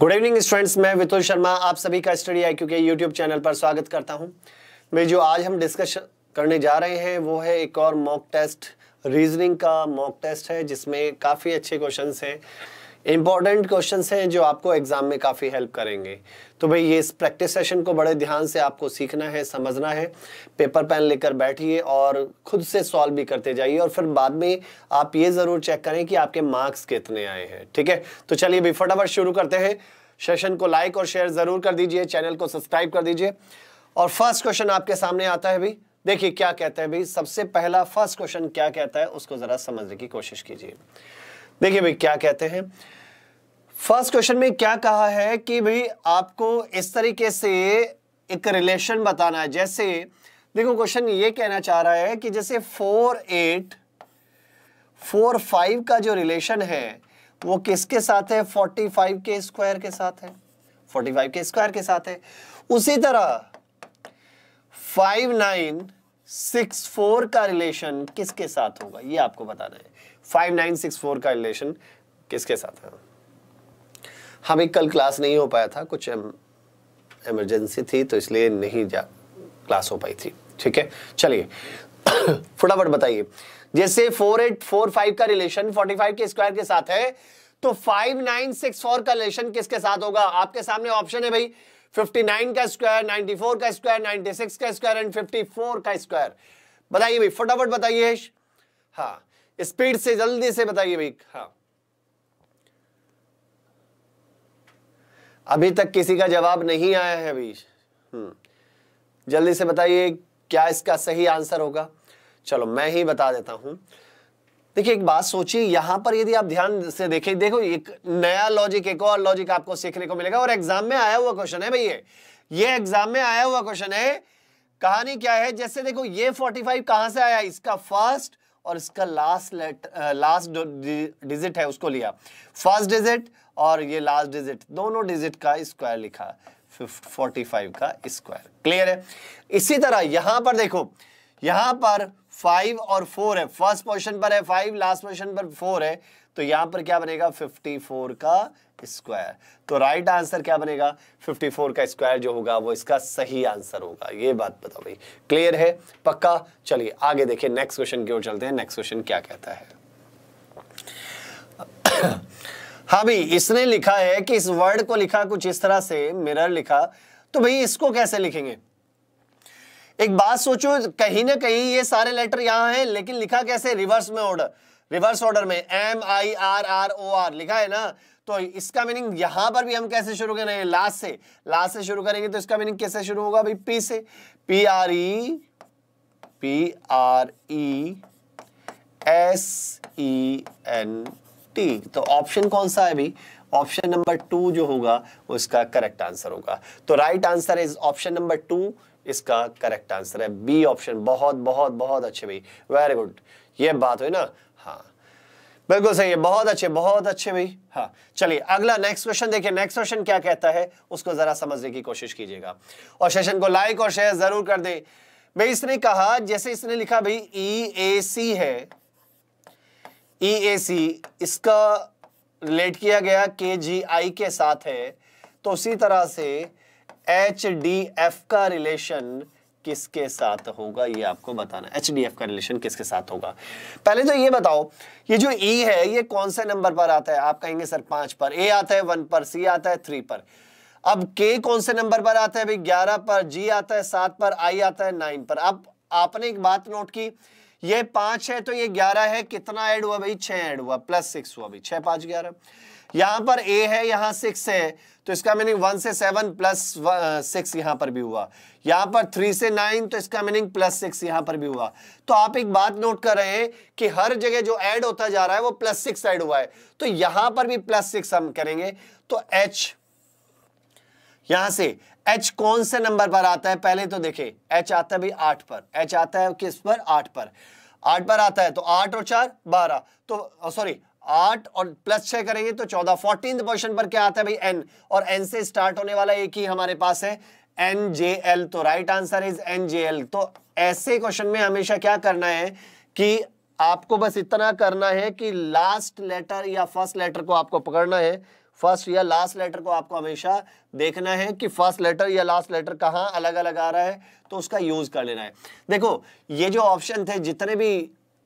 Good evening students मैं वितुल शर्मा आप सभी का स्टडी आई क्योंकि यूट्यूब चैनल पर स्वागत करता हूं मैं जो आज हम डिस्कस करने जा रहे हैं वो है एक और मॉक टेस्ट रीजनिंग का मॉक टेस्ट है जिसमें काफ़ी अच्छे क्वेश्चंस हैं इंपॉर्टेंट क्वेश्चन हैं जो आपको एग्जाम में काफ़ी हेल्प करेंगे तो भाई ये इस प्रैक्टिस सेशन को बड़े ध्यान से आपको सीखना है समझना है पेपर पेन लेकर बैठिए और खुद से सॉल्व भी करते जाइए और फिर बाद में आप ये ज़रूर चेक करें कि आपके मार्क्स कितने आए हैं ठीक है तो चलिए भाई फटाफट शुरू करते हैं सेशन को लाइक और शेयर ज़रूर कर दीजिए चैनल को सब्सक्राइब कर दीजिए और फर्स्ट क्वेश्चन आपके सामने आता है भाई देखिए क्या कहते हैं भाई सबसे पहला फर्स्ट क्वेश्चन क्या कहता है उसको ज़रा समझने की कोशिश कीजिए देखिए भाई क्या कहते हैं फर्स्ट क्वेश्चन में क्या कहा है कि भाई आपको इस तरीके से एक रिलेशन बताना है जैसे देखो क्वेश्चन ये कहना चाह रहा है कि जैसे फोर एट फोर फाइव का जो रिलेशन है वो किसके साथ है फोर्टी फाइव के स्क्वायर के साथ है फोर्टी फाइव के स्क्वायर के साथ है उसी तरह फाइव नाइन सिक्स फोर का रिलेशन किसके साथ होगा ये आपको बताना है फाइव नाइन सिक्स फोर का रिलेशन किसके साथ है हम एक कल क्लास नहीं हो पाया था कुछ इमरजेंसी थी तो इसलिए नहीं जा क्लास हो पाई थी ठीक है चलिए फटाफट बताइए जैसे फोर एट फोर फाइव का रिलेशन फोर्टी फाइव के स्क्वायर के साथ है तो फाइव नाइन सिक्स फोर का रिलेशन किसके साथ होगा आपके सामने ऑप्शन है भाई फिफ्टी नाइन का स्क्वायर नाइनटी फोर का स्क्वायर नाइनटी सिक्स का स्क्वायर एंड फिफ्टी फोर का स्क्वायर बताइए भाई फटाफट बताइए हाँ स्पीड से जल्दी से बताइए भाई हाँ अभी तक किसी का जवाब नहीं आया है अभी हम्म। जल्दी से बताइए क्या इसका सही आंसर होगा चलो मैं ही बता देता हूं देखिए एक बात सोचिए यहां पर यदि आप ध्यान से देखें देखो एक नया लॉजिक एक और लॉजिक आपको सीखने को मिलेगा और एग्जाम में आया हुआ क्वेश्चन है भैया ये एग्जाम में आया हुआ क्वेश्चन है कहानी क्या है जैसे देखो ये 45 कहां से आया इसका फर्स्ट और इसका लास्ट लेट लास्ट डिजिट है उसको लिया फर्स्ट डिजिट और ये लास्ट डिजिट दोनों डिजिट का स्क्वायर लिखा फोर्टी फाइव का स्क्वायर क्लियर है इसी तरह यहां पर देखो यहां पर फाइव और फोर है फर्स्ट पोजिशन पर है फाइव लास्ट पोजिशन पर फोर है तो यहां पर क्या बनेगा फिफ्टी फोर का स्क्वायर तो राइट आंसर क्या बनेगा 54 का स्क्वायर जो होगा वो इसका सही आंसर होगा ये बात बताओ भाई क्लियर है पक्का चलिए आगे देखिए नेक्स्ट क्वेश्चन की ओर चलते हैं नेक्स्ट क्वेश्चन क्या कहता है हाँ भाई इसने लिखा है कि इस वर्ड को लिखा कुछ इस तरह से मिरर लिखा तो भाई इसको कैसे लिखेंगे एक बात सोचो कहीं ना कहीं ये सारे लेटर यहां हैं लेकिन लिखा कैसे रिवर्स में ऑर्डर रिवर्स ऑर्डर में M I R R O R लिखा है ना तो इसका मीनिंग यहां पर भी हम कैसे शुरू करेंगे लास्ट से लास्ट से शुरू करेंगे तो इसका मीनिंग कैसे शुरू होगा भाई पी से P R E P R E S E N fifty तो ऑप्शन कौन सा है अभी ऑप्शन नंबर टू जो होगा उसका करेक्ट आंसर होगा तो right answer is option number two इसका करेक्ट आंसर है बी ऑप्शन बहुत बहुत बहुत अच्छे भाई वेरी गुड ये बात हुई ना हाँ बिल्कुल सही है बहुत अच्छे बहुत अच्छे भाई हाँ चलिए अगला नेक्स्ट क्वेश्चन देखिए नेक्स्ट क्वेश्चन क्या कहता है उसको जरा समझने की कोशिश कीजिएगा और सेशन को लाइक और शेयर जरूर कर दे भाई इसने कहा जैसे इसने लिखा भाई ई ए सी है ई e इसका रिलेट किया गया के जी आई के साथ है तो उसी तरह से एच डी एफ का रिलेशन किसके साथ होगा ये आपको बताना एच डी एफ का रिलेशन किसके साथ होगा पहले तो ये बताओ ये जो ई e है ये कौन से नंबर पर आता है आप कहेंगे सर पांच पर ए आता है वन पर सी आता है थ्री पर अब के कौन से नंबर पर आता है भाई ग्यारह पर जी आता है सात पर आई आता है नाइन पर अब आपने एक बात नोट की ये पांच है तो ये ग्यारह है कितना ऐड हुआ भाई छह ऐड हुआ प्लस सिक्स हुआ भाई छह पांच ग्यारह यहां पर ए है यहां सिक्स है तो इसका मीनिंग वन से सेवन प्लस सिक्स यहां पर भी हुआ यहां पर थ्री से नाइन तो इसका मीनिंग प्लस सिक्स यहां पर भी हुआ तो आप एक बात नोट कर रहे हैं कि हर जगह जो ऐड होता जा रहा है वो प्लस सिक्स ऐड हुआ है तो यहां पर भी प्लस सिक्स हम करेंगे तो एच यहां से एच कौन से नंबर पर आता है पहले तो देखे एच आता है भाई आठ पर एच आता है किस पर आठ पर आठ पर आता है तो आठ और चार बारह तो सॉरी आठ और प्लस छह करेंगे तो चौदह फोर्टीन पोजिशन पर क्या आता है भाई एन और एन से स्टार्ट होने वाला एक ही हमारे पास है एन जे एल तो right answer is N J L तो ऐसे क्वेश्चन में हमेशा क्या करना है कि आपको बस इतना करना है कि लास्ट लेटर या फर्स्ट लेटर को आपको पकड़ना है फर्स्ट या लास्ट लेटर को आपको हमेशा देखना है कि फर्स्ट लेटर या लास्ट लेटर कहाँ अलग अलग आ रहा है तो उसका यूज़ कर लेना है देखो ये जो ऑप्शन थे जितने भी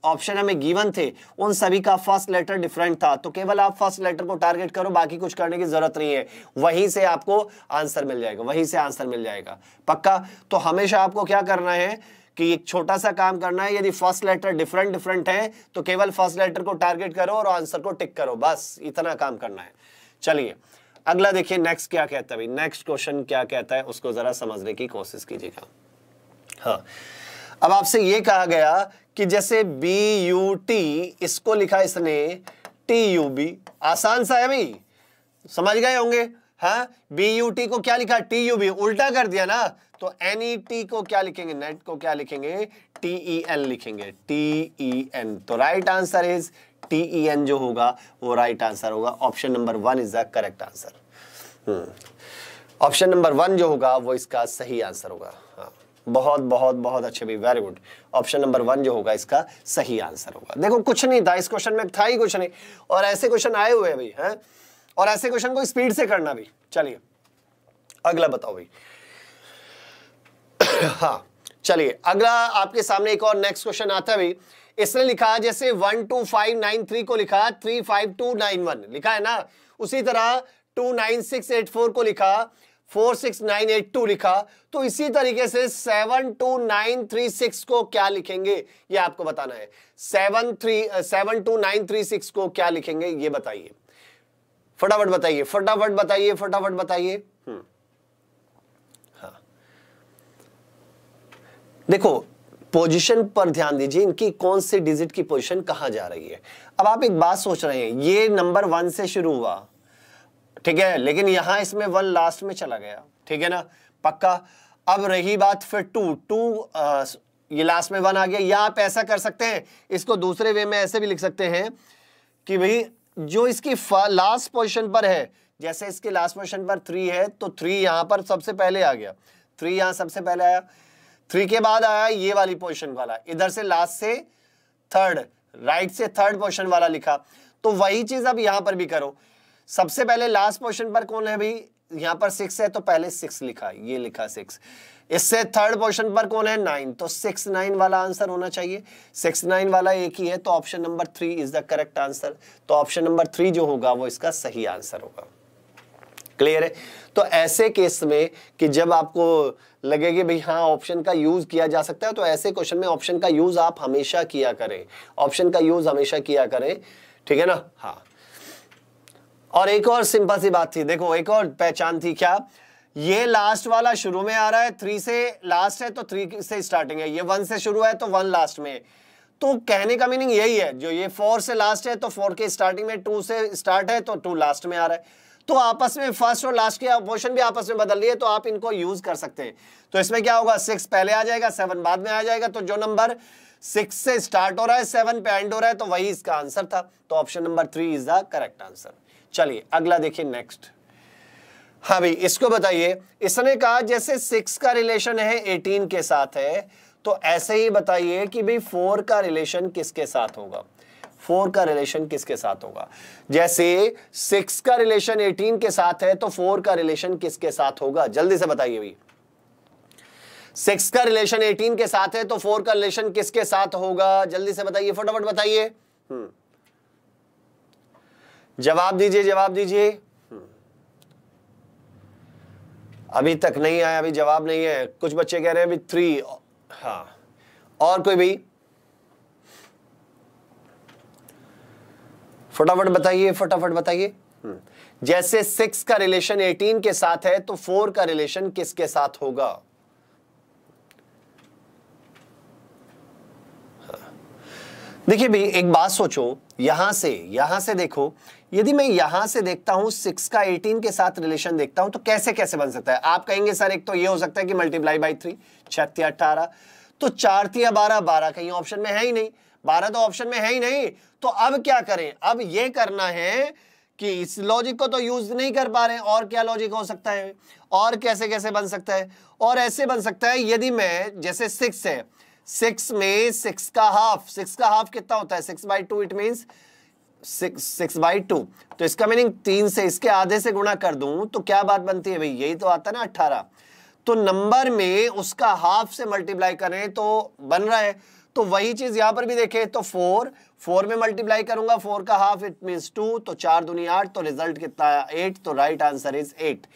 ऑप्शन हमें गिवन थे उन सभी का फर्स्ट लेटर डिफरेंट था तो केवल आप फर्स्ट लेटर को टारगेट करो बाकी कुछ करने की जरूरत नहीं है वहीं से आपको आंसर मिल जाएगा वहीं से आंसर मिल जाएगा पक्का तो हमेशा आपको क्या करना है कि एक छोटा सा काम करना है यदि फर्स्ट लेटर डिफरेंट डिफरेंट है तो केवल फर्स्ट लेटर को टारगेट करो और आंसर को टिक करो बस इतना काम करना है चलिए अगला देखिए नेक्स्ट क्या कहता है भाई नेक्स्ट क्वेश्चन क्या कहता है उसको जरा समझने की कोशिश कीजिएगा हाँ अब आपसे ये कहा गया कि जैसे बी यू टी इसको लिखा इसने टी यू बी आसान सा है भाई समझ गए होंगे हाँ बी यू टी को क्या लिखा टी यू बी उल्टा कर दिया ना तो एन ई टी को क्या लिखेंगे नेट को क्या लिखेंगे टी ई एन लिखेंगे टी ई एन तो right answer is T E N जो होगा वो राइट आंसर होगा option number one is the correct answer option number one जो होगा वो इसका सही आंसर होगा हाँ बहुत बहुत बहुत अच्छे भी very good option number one जो होगा इसका सही आंसर होगा देखो कुछ नहीं था इस क्वेश्चन में था ही कुछ नहीं और ऐसे क्वेश्चन आए हुए अभी हैं और ऐसे क्वेश्चन को स्पीड से करना भी चलिए अगला बताओ भाई हाँ चलिए अगला आपके सामने एक और नेक्स्ट क्वेश्चन आता है भाई इसने लिखा जैसे one two five nine three को लिखा three five two nine one लिखा है ना उसी तरह two nine six eight four को लिखा four six nine eight two लिखा तो इसी तरीके से seven two nine three six को क्या लिखेंगे ये आपको बताना है seven three seven two nine three six को क्या लिखेंगे ये बताइए फटाफट बताइए फटाफट बताइए फटाफट बताइए हम्म। हाँ देखो पोजीशन पर ध्यान दीजिए इनकी कौन से डिजिट की पोजीशन कहाँ जा रही है अब आप एक बात सोच रहे हैं ये नंबर वन से शुरू हुआ ठीक है लेकिन यहां इसमें वन लास्ट में चला गया ठीक है ना पक्का अब रही बात फिर टू टू आ, ये लास्ट में वन आ गया या आप ऐसा कर सकते हैं इसको दूसरे वे में ऐसे भी लिख सकते हैं कि भाई जो इसकी लास्ट पोजिशन पर है जैसे इसके लास्ट पोजिशन पर थ्री है तो थ्री यहां पर सबसे पहले आ गया थ्री यहां सबसे पहले आया थ्री के बाद आया ये वाली पोजिशन वाला इधर से लास्ट से थर्ड राइट से थर्ड पोजिशन वाला लिखा तो वही चीज अब यहां पर भी करो सबसे पहले लास्ट पोजिशन पर कौन है भाई यहां पर सिक्स है तो पहले सिक्स लिखा ये लिखा सिक्स इससे थर्ड पोजिशन पर कौन है नाइन तो सिक्स नाइन वाला आंसर होना चाहिए सिक्स नाइन वाला एक ही है तो option number three is the correct answer तो ऑप्शन नंबर थ्री जो होगा वो इसका सही आंसर होगा क्लियर है तो ऐसे केस में कि जब आपको लगे कि भाई हाँ ऑप्शन का यूज़ किया जा सकता है तो ऐसे क्वेश्चन में ऑप्शन का यूज़ आप हमेशा किया करें ऑप्शन का यूज़ हमेशा किया करें ठीक है ना हाँ और एक और सिंपल सी बात थी देखो एक और पहचान थी क्या ये लास्ट वाला शुरू में आ रहा है थ्री से लास्ट है तो थ्री से स्टार्टिंग है ये वन से शुरू है तो वन लास्ट में तो कहने का मीनिंग यही है जो ये फोर से लास्ट है तो फोर के स्टार्टिंग में टू से स्टार्ट है तो टू लास्ट में आ रहा है तो आपस में फर्स्ट और लास्ट के पोर्शन भी आपस में बदल लिए तो आप इनको यूज कर सकते हैं तो इसमें क्या होगा सिक्स पहले आ जाएगा सेवन बाद में आ जाएगा तो जो नंबर सिक्स से स्टार्ट हो रहा है सेवन पे एंड हो रहा है तो वही इसका आंसर था तो option number three is the correct answer चलिए अगला देखिए नेक्स्ट हाँ भाई इसको बताइए इसने कहा जैसे सिक्स का रिलेशन है एटीन के साथ है तो ऐसे ही बताइए कि भाई फोर का रिलेशन किसके साथ होगा फोर का रिलेशन किसके साथ होगा जैसे सिक्स का रिलेशन एटीन के साथ है तो फोर का रिलेशन किसके साथ होगा जल्दी से बताइए भाई सिक्स का रिलेशन एटीन के साथ है तो फोर का रिलेशन किसके साथ होगा जल्दी से बताइए फटाफट बताइए हम्म। जवाब दीजिए जवाब दीजिए हम्म। अभी तक नहीं आया अभी जवाब नहीं है कुछ बच्चे कह रहे हैं अभी थ्री हाँ और कोई भी फटाफट बताइए फटाफट बताइए हम्म। जैसे सिक्स का रिलेशन एटीन के साथ है तो फोर का रिलेशन किसके साथ होगा हाँ। देखिए भाई एक बात सोचो यहां से यहां से देखो यदि मैं यहां से देखता हूं सिक्स का एटीन के साथ रिलेशन देखता हूं तो कैसे कैसे बन सकता है आप कहेंगे सर एक तो ये हो सकता है कि मल्टीप्लाई बाई थ्री छत्ती अट्ठारह तो चार बारह बारह कहीं ऑप्शन में है ही नहीं बारह तो ऑप्शन में है ही नहीं तो अब क्या करें अब ये करना है कि इस लॉजिक को तो यूज नहीं कर पा रहे और क्या लॉजिक हो सकता है और कैसे कैसे बन सकता है और ऐसे बन सकता है यदि मैं जैसे सिक्स है सिक्स में सिक्स का हाफ सिक्स का हाफ कितना होता है six by two it mean six six by two तो इसका मीनिंग तीन से इसके आधे से गुणा कर दूं तो क्या बात बनती है भाई यही तो आता है ना अट्ठारह तो नंबर में उसका हाफ से मल्टीप्लाई करें तो बन रहा है तो वही चीज यहां पर भी देखे तो फोर फोर में मल्टीप्लाई करूंगा फोर का हाफ इट मीन टू तो चार दुनी आठ तो रिजल्ट कितना एट तो right answer is eight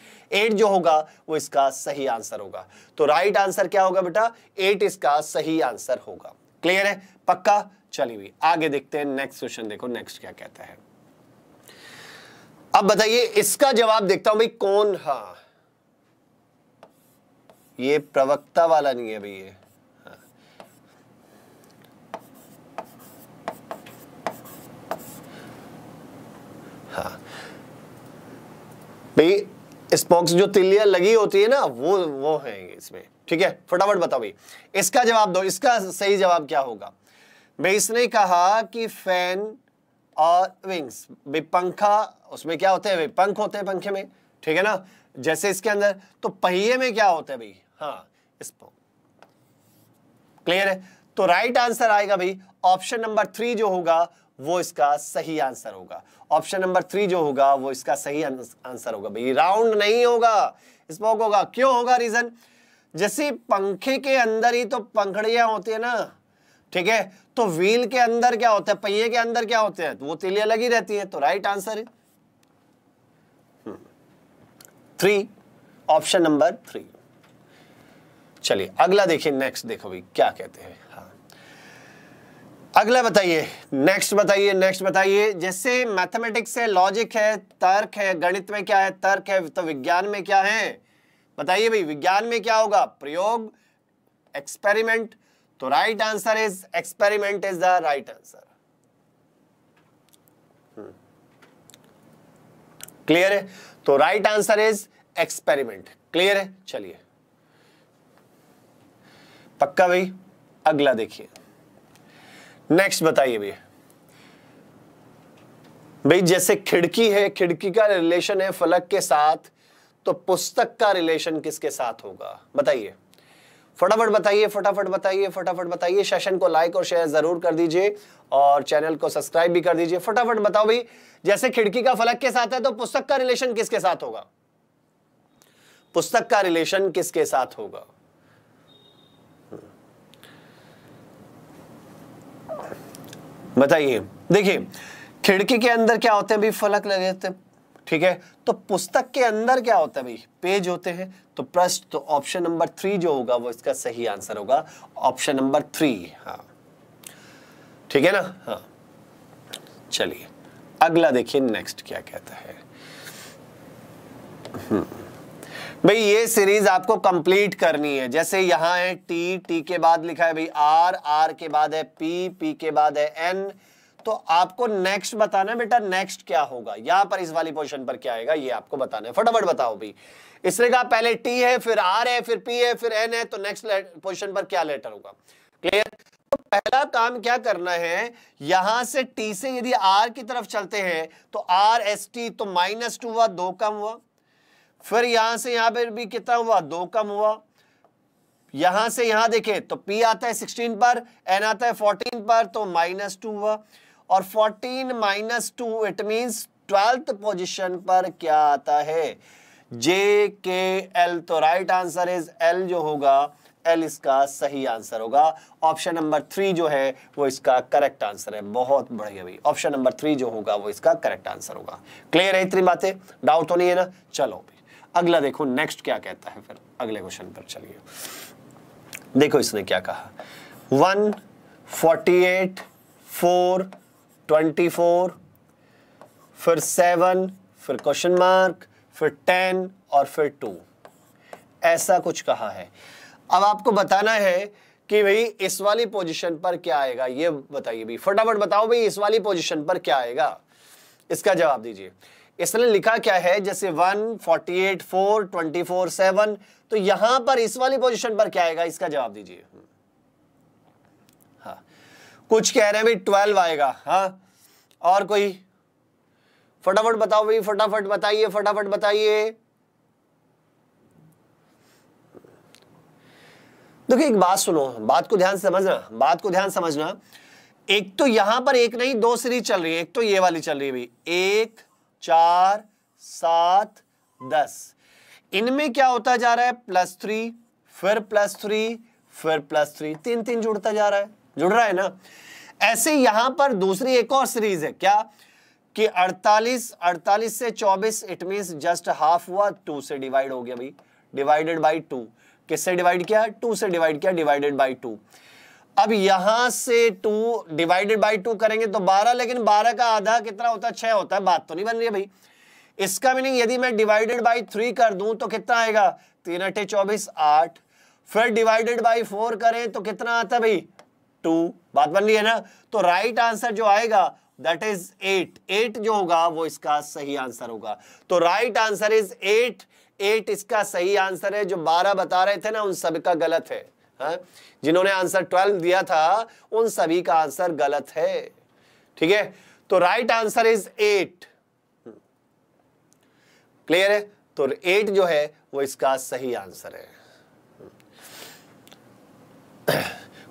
eight जो होगा वो इसका सही आंसर होगा तो राइट आंसर क्या होगा बेटा एट इसका सही आंसर होगा क्लियर है पक्का चलिए हुई आगे देखते हैं नेक्स्ट क्वेश्चन देखो नेक्स्ट क्या कहता है अब बताइए इसका जवाब देखता हूं भाई कौन हा ये प्रवक्ता वाला नहीं है भाई ये हाँ। भाई स्पॉक्स जो तिलिया लगी होती है ना वो वो है इसमें ठीक है फटाफट बताओ भाई इसका जवाब दो इसका सही जवाब क्या होगा भाई इसने कहा कि फैन और विंग्स भाई पंखा उसमें क्या होते हैं भाई पंख होते हैं पंखे में ठीक है ना जैसे इसके अंदर तो पहिए में क्या होते हैं भाई हाँ इसको क्लियर है तो राइट आंसर आएगा भाई ऑप्शन नंबर थ्री जो होगा वो इसका सही आंसर होगा ऑप्शन नंबर थ्री जो होगा वो इसका सही आंसर होगा भाई राउंड नहीं होगा स्मोक होगा क्यों होगा रीजन जैसे पंखे के अंदर ही तो पंखड़ियां होती है ना ठीक है तो व्हील के अंदर क्या होता है पहिए के अंदर क्या होते हैं तो वो तिलियां लगी रहती है तो राइट आंसर है थ्री ऑप्शन नंबर थ्री चलिए अगला देखिए नेक्स्ट देखो भाई क्या कहते हैं अगला बताइए नेक्स्ट बताइए नेक्स्ट बताइए जैसे मैथमेटिक्स है लॉजिक है तर्क है गणित में क्या है तर्क है तो विज्ञान में क्या है बताइए भाई विज्ञान में क्या होगा प्रयोग एक्सपेरिमेंट तो right answer is experiment is the right answer clear है तो right answer is experiment clear है चलिए पक्का भाई अगला देखिए नेक्स्ट बताइए भी भाई जैसे खिड़की है खिड़की का रिलेशन है फलक के साथ तो पुस्तक का रिलेशन किसके साथ होगा बताइए फटाफट बताइए फटाफट बताइए फटाफट बताइए सेशन को लाइक और शेयर जरूर कर दीजिए और चैनल को सब्सक्राइब भी कर दीजिए फटाफट बताओ भाई जैसे खिड़की का फलक के साथ है तो पुस्तक का रिलेशन किसके साथ होगा पुस्तक का रिलेशन किसके साथ होगा बताइए देखिए खिड़की के अंदर क्या होते हैं भाई फलक लगे होते ठीक है तो पुस्तक के अंदर क्या होता है भाई पेज होते हैं तो प्रश्न तो ऑप्शन नंबर थ्री जो होगा वो इसका सही आंसर होगा ऑप्शन नंबर थ्री हाँ ठीक है ना हाँ चलिए अगला देखिए नेक्स्ट क्या कहता है हम्म भाई ये सीरीज आपको कंप्लीट करनी है जैसे यहाँ है टी टी के बाद लिखा है भाई आर आर के बाद है पी पी के बाद है एन तो आपको नेक्स्ट बताना है बेटा नेक्स्ट क्या होगा यहां पर इस वाली पोजिशन पर क्या आएगा ये आपको बताना है फटाफट बताओ भाई इसने कहा पहले टी है फिर आर है फिर पी है फिर एन है तो नेक्स्ट पोजिशन पर क्या लेटर होगा क्लियर तो पहला काम क्या करना है यहां से टी से यदि आर की तरफ चलते हैं तो आर एस टी तो माइनस टू हुआ दो कम हुआ फिर यहां से यहां पर भी कितना हुआ दो कम हुआ यहां से यहां देखें तो p आता है 16 पर n आता है 14 पर तो माइनस टू हुआ और 14 minus two it means twelfth position पर क्या आता है जे के एल तो राइट आंसर इज एल जो होगा एल इसका सही आंसर होगा ऑप्शन नंबर थ्री जो है वो इसका करेक्ट आंसर है बहुत बढ़िया भाई ऑप्शन नंबर थ्री जो होगा वो इसका करेक्ट आंसर होगा क्लियर है इतनी बातें डाउट तो नहीं है ना चलो भी. अगला देखो नेक्स्ट क्या कहता है फिर अगले क्वेश्चन पर चलिए देखो इसने क्या कहा one forty eight four twenty four फिर सेवन फिर क्वेश्चन मार्क फिर टेन और फिर टू ऐसा कुछ कहा है अब आपको बताना है कि भाई इस वाली पोजीशन पर क्या आएगा ये बताइए भाई फटाफट बताओ भाई इस वाली पोजीशन पर क्या आएगा इसका जवाब दीजिए इसने लिखा क्या है जैसे one forty eight four twenty four seven तो यहां पर इस वाली पोजीशन पर क्या आएगा इसका जवाब दीजिए हाँ कुछ कह रहे हैं भाई ट्वेल्व आएगा हाँ और कोई फटाफट बताओ भाई फटाफट बताइए फटाफट बताइए देखिए एक बात सुनो बात को ध्यान समझना बात को ध्यान समझना एक तो यहां पर एक नहीं दो सीरीज चल रही है एक तो ये वाली चल रही है भाई एक चार सात दस इनमें क्या होता जा रहा है प्लस थ्री फिर प्लस थ्री फिर प्लस थ्री तीन तीन जुड़ता जा रहा है जुड़ रहा है ना ऐसे यहां पर दूसरी एक और सीरीज है क्या कि 48 48 से 24 इट मीन जस्ट हाफ हुआ टू से डिवाइड हो गया भाई डिवाइडेड बाई टू किससे डिवाइड किया टू से डिवाइड किया डिवाइडेड बाई टू अब यहां से टू डिवाइडेड बाई टू करेंगे तो बारह लेकिन बारह का आधा कितना होता है छह होता है बात तो नहीं बन रही है भाई इसका मीनिंग यदि मैं डिवाइडेड बाई थ्री कर दूं तो कितना आएगा तीन अठे चौबीस आठ फिर डिवाइडेड बाई फोर करें तो कितना आता है भाई टू बात बन रही है ना तो राइट आंसर जो आएगा दैट इज एट एट जो होगा वो इसका सही आंसर होगा तो right answer is eight eight इसका सही आंसर है जो बारह बता रहे थे ना उन सबका गलत है हाँ? जिन्होंने आंसर ट्वेल्व दिया था उन सभी का आंसर गलत है ठीक है तो right answer is eight clear है तो एट जो है वो इसका सही आंसर है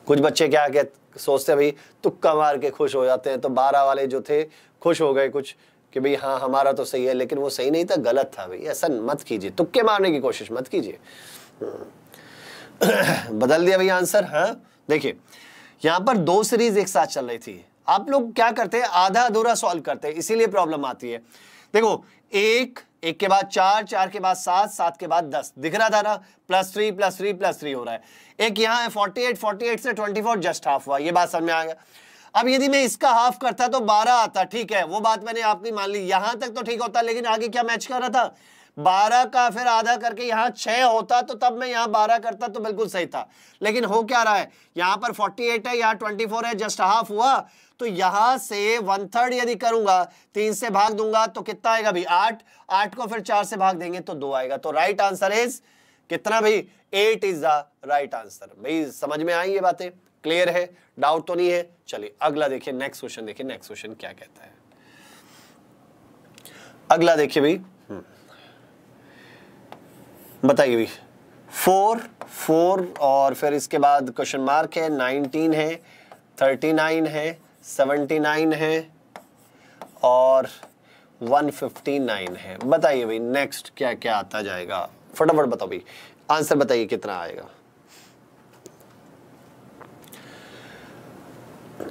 कुछ बच्चे क्या कह सोचते हैं भाई तुक्का मार के खुश हो जाते हैं तो बारह वाले जो थे खुश हो गए कुछ कि भाई हाँ हमारा तो सही है लेकिन वो सही नहीं था गलत था भाई ऐसा मत कीजिए तुक्के मारने की कोशिश मत कीजिए बदल दिया भैया आंसर हाँ देखिए यहाँ पर दो सीरीज एक साथ चल रही थी आप लोग क्या करते हैं आधा अधूरा सॉल्व करते हैं इसीलिए प्रॉब्लम आती है देखो एक एक के बाद चार चार के बाद सात सात के बाद दस दिख रहा था ना plus three plus three plus three हो रहा है एक यहाँ है फोर्टी एट फोर्टी एट से ट्वेंटी फोर जस्ट हाफ हुआ ये बात समझ में आ गया अब यदि मैं इसका हाफ करता तो बारह आता ठीक है वो बात मैंने आपकी मान ली यहां तक तो ठीक होता लेकिन आगे क्या मैच कर रहा था बारह का फिर आधा करके यहाँ छः होता तो तब मैं यहाँ बारह करता तो बिल्कुल सही था लेकिन हो क्या रहा है यहाँ पर फोर्टी एट है यहाँ ट्वेंटी फोर है जस्ट हाफ हुआ तो यहाँ से वन थर्ड यदि करूंगा तीन से भाग दूंगा तो कितना आएगा भाई आठ आठ को फिर चार से भाग देंगे तो दो आएगा तो राइट आंसर इज कितना भाई eight is the right answer भाई समझ में आई ये बातें क्लियर है डाउट तो नहीं है चलिए अगला देखिए नेक्स्ट क्वेश्चन देखिए नेक्स्ट क्वेश्चन क्या कहता है अगला देखिए भाई बताइए भी फोर फोर और फिर इसके बाद क्वेश्चन मार्क है नाइनटीन है थर्टी नाइन है सेवेंटी नाइन है और वन फिफ्टी नाइन है बताइए भाई नेक्स्ट क्या क्या आता जाएगा फटाफट बताओ भाई आंसर बताइए कितना आएगा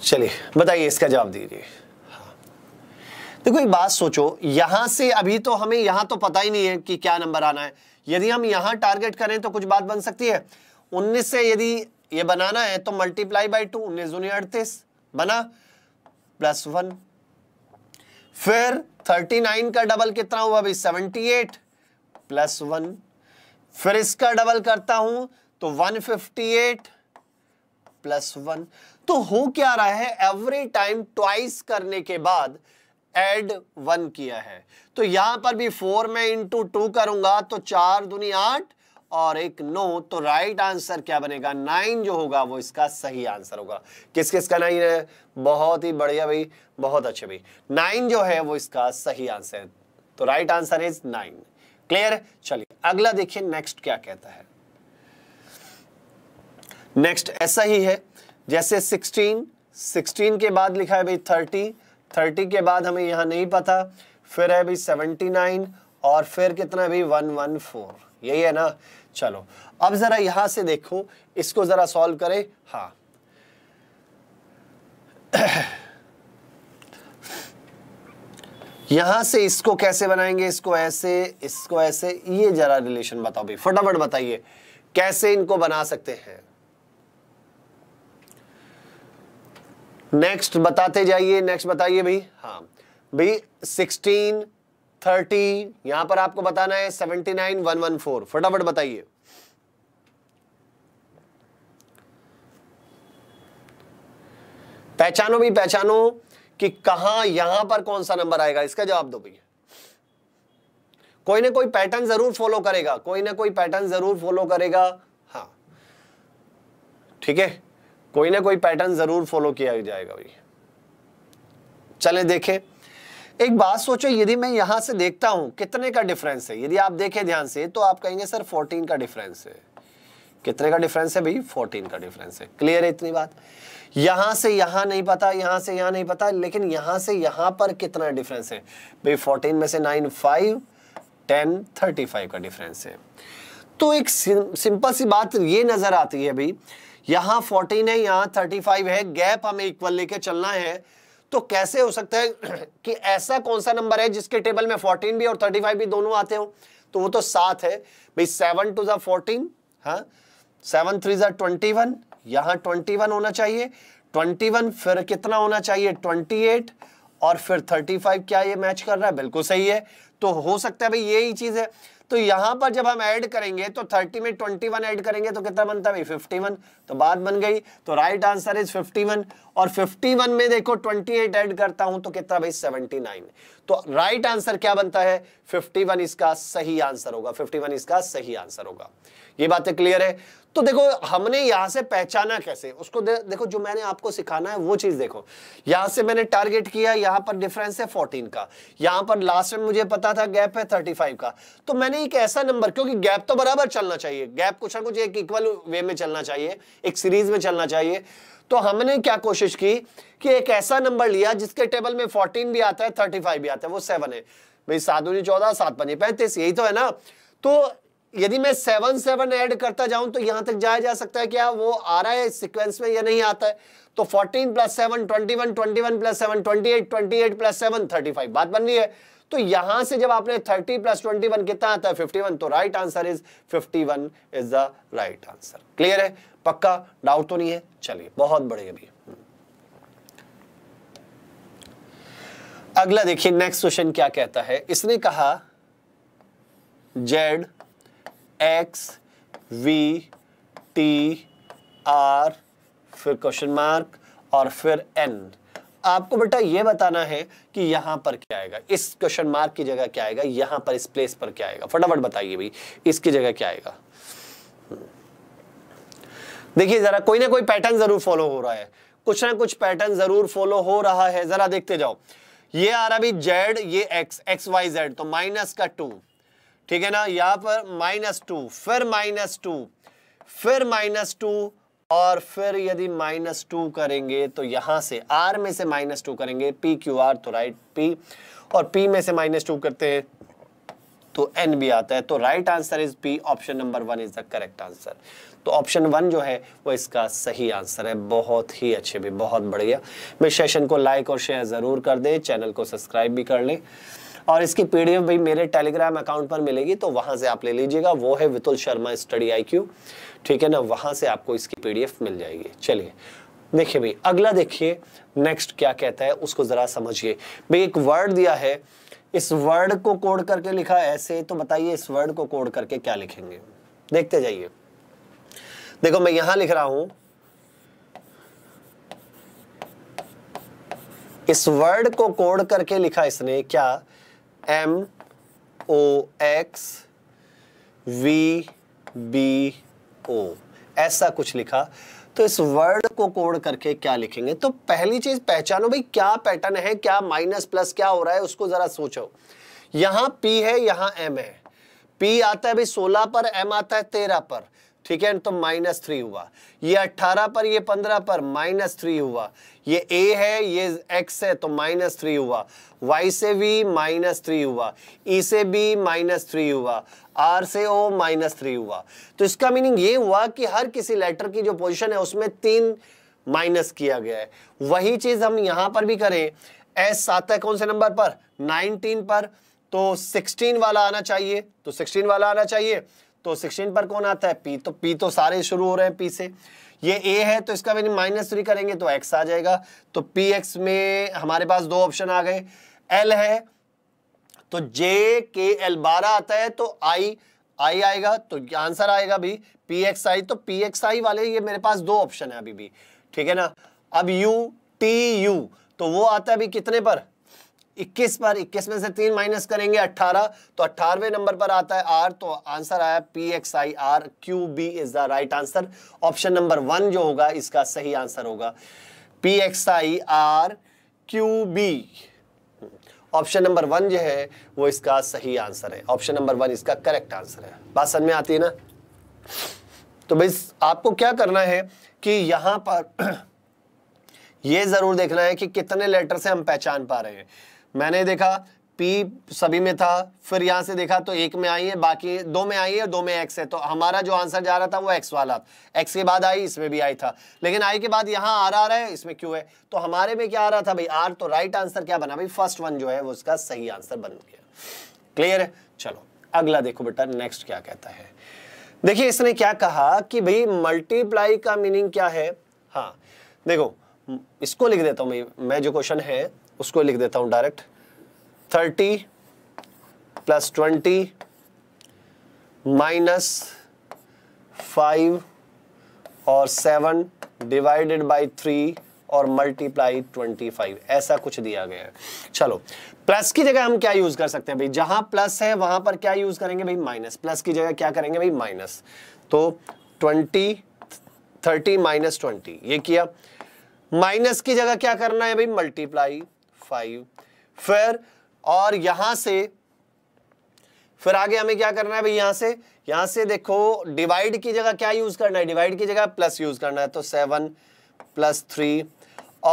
चलिए बताइए इसका जवाब दीजिए हाँ। देखो एक बात सोचो यहां से अभी तो हमें यहां तो पता ही नहीं है कि क्या नंबर आना है यदि हम यहां टारगेट करें तो कुछ बात बन सकती है उन्नीस से यदि ये बनाना है तो मल्टीप्लाई बाई टू उन्नीस दूनी अड़तीस बना प्लस वन फिर थर्टी नाइन का डबल कितना हुआ अभी सेवेंटी एट प्लस वन फिर इसका डबल करता हूं तो one fifty eight plus one तो हो क्या रहा है एवरी टाइम ट्वाइस करने के बाद एड वन किया है तो यहां पर भी फोर में इंटू टू करूंगा तो चार दुनी आठ और एक नो तो राइट आंसर क्या बनेगा नाइन जो होगा वो इसका सही आंसर होगा किस किस का नाइन है बहुत ही बढ़िया भाई बहुत अच्छे भाई नाइन जो है वो इसका सही आंसर है तो right answer is nine clear चलिए अगला देखिए नेक्स्ट क्या कहता है नेक्स्ट ऐसा ही है जैसे सिक्सटीन सिक्सटीन के बाद लिखा है भाई थर्टी थर्टी के बाद हमें यहाँ नहीं पता फिर है अभी सेवेंटी नाइन और फिर कितना भी वन वन फोर यही है ना चलो अब ज़रा यहां से देखो इसको ज़रा सॉल्व करें हाँ यहां से इसको कैसे बनाएंगे इसको ऐसे इसको ऐसे ये जरा रिलेशन बताओ भाई फटाफट बताइए कैसे इनको बना सकते हैं नेक्स्ट बताते जाइए नेक्स्ट बताइए भाई हाँ भाई सिक्सटीन थर्टी यहां पर आपको बताना है seventy nine one one four फटाफट बताइए पहचानो भी पहचानो कि कहा यहां पर कौन सा नंबर आएगा इसका जवाब दो भैया कोई ना कोई पैटर्न जरूर फॉलो करेगा कोई ना कोई पैटर्न जरूर फॉलो करेगा हाँ ठीक है कोई ना कोई पैटर्न जरूर फॉलो किया जाएगा भाई चले देखें एक बात सोचो यदि मैं यहां से देखता हूं कितने का डिफरेंस है यदि आप देखें ध्यान से तो आप कहेंगे सर 14 का डिफरेंस है कितने का डिफरेंस है भाई 14 का डिफरेंस है क्लियर है इतनी बात यहां से यहां नहीं पता यहां से यहां नहीं पता लेकिन यहां से यहां पर कितना डिफरेंस है भाई फोर्टीन में से नाइन फाइव टेन थर्टी का डिफरेंस है तो एक सिंपल सी बात ये नजर आती है भाई यहाँ फोर्टीन है यहां थर्टी फाइव है गैप हमें इक्वल लेके चलना है तो कैसे हो सकता है कि ऐसा कौन सा नंबर है जिसके टेबल में फोर्टीन भी और थर्टी फाइव भी दोनों आते हो तो वो तो सात है भाई सेवन टू ज़ा फोर्टीन हाँ सेवन थ्री जो ट्वेंटी वन यहाँ ट्वेंटी वन होना चाहिए ट्वेंटी वन फिर कितना होना चाहिए ट्वेंटी एट और फिर थर्टी फाइव क्या ये मैच कर रहा है बिल्कुल सही है तो हो सकता है भाई यही चीज़ है तो यहां पर जब हम ऐड करेंगे तो 30 में 21 ऐड करेंगे तो कितना बनता है 51 तो बात बन गई तो राइट आंसर इज 51 और 51 में देखो 28 ऐड करता हूं तो कितना भाई 79 तो राइट आंसर क्या बनता है 51 इसका सही आंसर होगा 51 इसका सही आंसर होगा ये बातें क्लियर है तो देखो हमने यहां से पहचाना कैसे उसको दे, देखो जो मैंने आपको सिखाना है वो चीज़ देखो यहां से मैंने टारगेट किया यहां पर डिफरेंस है 14 का यहां पर लास्ट में मुझे पता था गैप है 35 का तो मैंने एक ऐसा नंबर क्योंकि गैप तो बराबर चलना चाहिए गैप कुछ ना कुछ एक इक्वल वे में चलना चाहिए एक सीरीज में चलना चाहिए तो हमने क्या कोशिश की कि एक ऐसा नंबर लिया जिसके टेबल में फोर्टीन भी आता है थर्टी भी आता है वो सेवन है भाई सात दूनी चौदह सात पंजे पैंतीस यही तो है ना तो यदि मैं सेवन सेवन ऐड करता जाऊं तो यहां तक जाया जा सकता है क्या वो आ रहा है इस सिक्वेंस में या नहीं आता है तो fourteen plus seven twenty one twenty one plus seven twenty eight twenty eight plus seven thirty five बात बन रही है तो यहां से जब आपने थर्टी प्लस ट्वेंटी वन कितना आता है फिफ्टी वन तो right answer is fifty one is the right answer clear है पक्का डाउट तो नहीं है चलिए बहुत बड़े अभी अगला देखिए नेक्स्ट क्वेश्चन क्या कहता है इसने कहा Z X V T R फिर क्वेश्चन मार्क और फिर एन आपको बेटा ये बताना है कि यहां पर क्या आएगा इस क्वेश्चन मार्क की जगह क्या आएगा यहां पर इस प्लेस पर क्या आएगा फटाफट बताइए भाई इसकी जगह क्या आएगा देखिए जरा कोई ना कोई पैटर्न जरूर फॉलो हो रहा है कुछ ना कुछ पैटर्न जरूर फॉलो हो रहा है जरा देखते जाओ ये आ रहा भी जेड ये एक्स एक्स वाई जेड तो माइनस का टू ठीक है ना यहां पर माइनस टू फिर माइनस टू फिर माइनस टू और फिर यदि माइनस टू करेंगे तो यहां से आर में से माइनस टू करेंगे पी क्यू आर तो राइट पी और पी में से माइनस टू करते हैं तो एन भी आता है तो right answer is P option number one is the correct answer तो ऑप्शन वन जो है वो इसका सही आंसर है बहुत ही अच्छे भी बहुत बढ़िया मेरे सेशन को लाइक और शेयर ज़रूर कर दें चैनल को सब्सक्राइब भी कर लें और इसकी पीडीएफ भाई मेरे टेलीग्राम अकाउंट पर मिलेगी तो वहां से आप ले लीजिएगा वो है वितुल शर्मा स्टडी आई ठीक है ना वहां से आपको इसकी पीडीएफ मिल जाएगी चलिए देखिए भाई अगला देखिए नेक्स्ट क्या कहता है उसको जरा समझिए भाई एक वर्ड दिया है इस वर्ड को कोड करके लिखा ऐसे तो बताइए इस वर्ड को कोड करके क्या लिखेंगे देखते जाइए देखो मैं यहां लिख रहा हूं इस वर्ड को कोड करके लिखा इसने क्या M O X V B O ऐसा कुछ लिखा तो इस वर्ड को कोड करके क्या लिखेंगे तो पहली चीज पहचानो भाई क्या पैटर्न है क्या माइनस प्लस क्या हो रहा है उसको जरा सोचो यहां पी है यहां एम है पी आता है भाई सोलह पर एम आता है तेरह पर ठीक है तो माइनस थ्री हुआ ये अट्ठारह पर ये पंद्रह पर माइनस थ्री हुआ ये ए है ये एक्स है तो माइनस थ्री हुआ वाई से भी माइनस थ्री हुआ ई e से भी माइनस थ्री हुआ आर से ओ माइनस थ्री हुआ तो इसका मीनिंग ये हुआ कि हर किसी लेटर की जो पोजिशन है उसमें तीन माइनस किया गया है वही चीज़ हम यहां पर भी करें एस आता है कौन से नंबर पर नाइनटीन पर तो सिक्सटीन वाला आना चाहिए तो सिक्सटीन वाला आना चाहिए तो सिक्सटीन पर कौन आता है पी तो पी तो सारे शुरू हो रहे हैं पी से ये ए है तो इसका भी माइनस थ्री करेंगे तो एक्स आ जाएगा तो पी एक्स में हमारे पास दो ऑप्शन आ गए एल है तो जे के एल बारह आता है तो आई आई आएगा तो आंसर आएगा भी पी एक्स आई तो पी एक्स आई वाले ये मेरे पास दो ऑप्शन है अभी भी ठीक है ना अब यू टी यू तो वो आता है अभी कितने पर 21 पर 21 में से तीन माइनस करेंगे 18 तो 18वें नंबर पर आता है आर तो आंसर आया P X I R Q B is the right answer option number one जो होगा इसका सही आंसर होगा P X I R Q B option number one जो है वो इसका सही आंसर है ऑप्शन नंबर वन इसका करेक्ट आंसर है बात समझ में आती है ना तो भाई आपको क्या करना है कि यहां पर ये ज़रूर देखना है कि कितने लेटर से हम पहचान पा रहे हैं मैंने देखा पी सभी में था फिर यहां से देखा तो एक में आई है बाकी दो में आई है दो में एक्स है तो हमारा जो आंसर जा रहा था वो एक्स वाला एक्स के बाद आई इसमें भी आई था लेकिन आई के बाद यहाँ आर आ रहा है इसमें क्यों है तो हमारे में क्या आ रहा था भाई आर तो राइट आंसर क्या बना भाई फर्स्ट वन जो है वो उसका सही आंसर बन गया क्लियर है चलो अगला देखो बेटा नेक्स्ट क्या कहता है देखिए इसने क्या कहा कि भाई मल्टीप्लाई का मीनिंग क्या है हाँ देखो इसको लिख देता हूं मैं जो क्वेश्चन है उसको लिख देता हूं direct thirty plus twenty minus five और सेवन डिवाइडेड बाई थ्री और मल्टीप्लाई ट्वेंटी फाइव ऐसा कुछ दिया गया है चलो प्लस की जगह हम क्या यूज कर सकते हैं भाई जहां प्लस है वहां पर क्या यूज करेंगे भाई माइनस प्लस की जगह क्या करेंगे भाई माइनस तो ट्वेंटी थर्टी माइनस ट्वेंटी ये किया माइनस की जगह क्या करना है भाई मल्टीप्लाई फाइव फिर और यहां से फिर आगे हमें क्या करना है भाई यहां से यहां से देखो डिवाइड की जगह क्या यूज करना है डिवाइड की जगह प्लस यूज करना है तो सेवन प्लस थ्री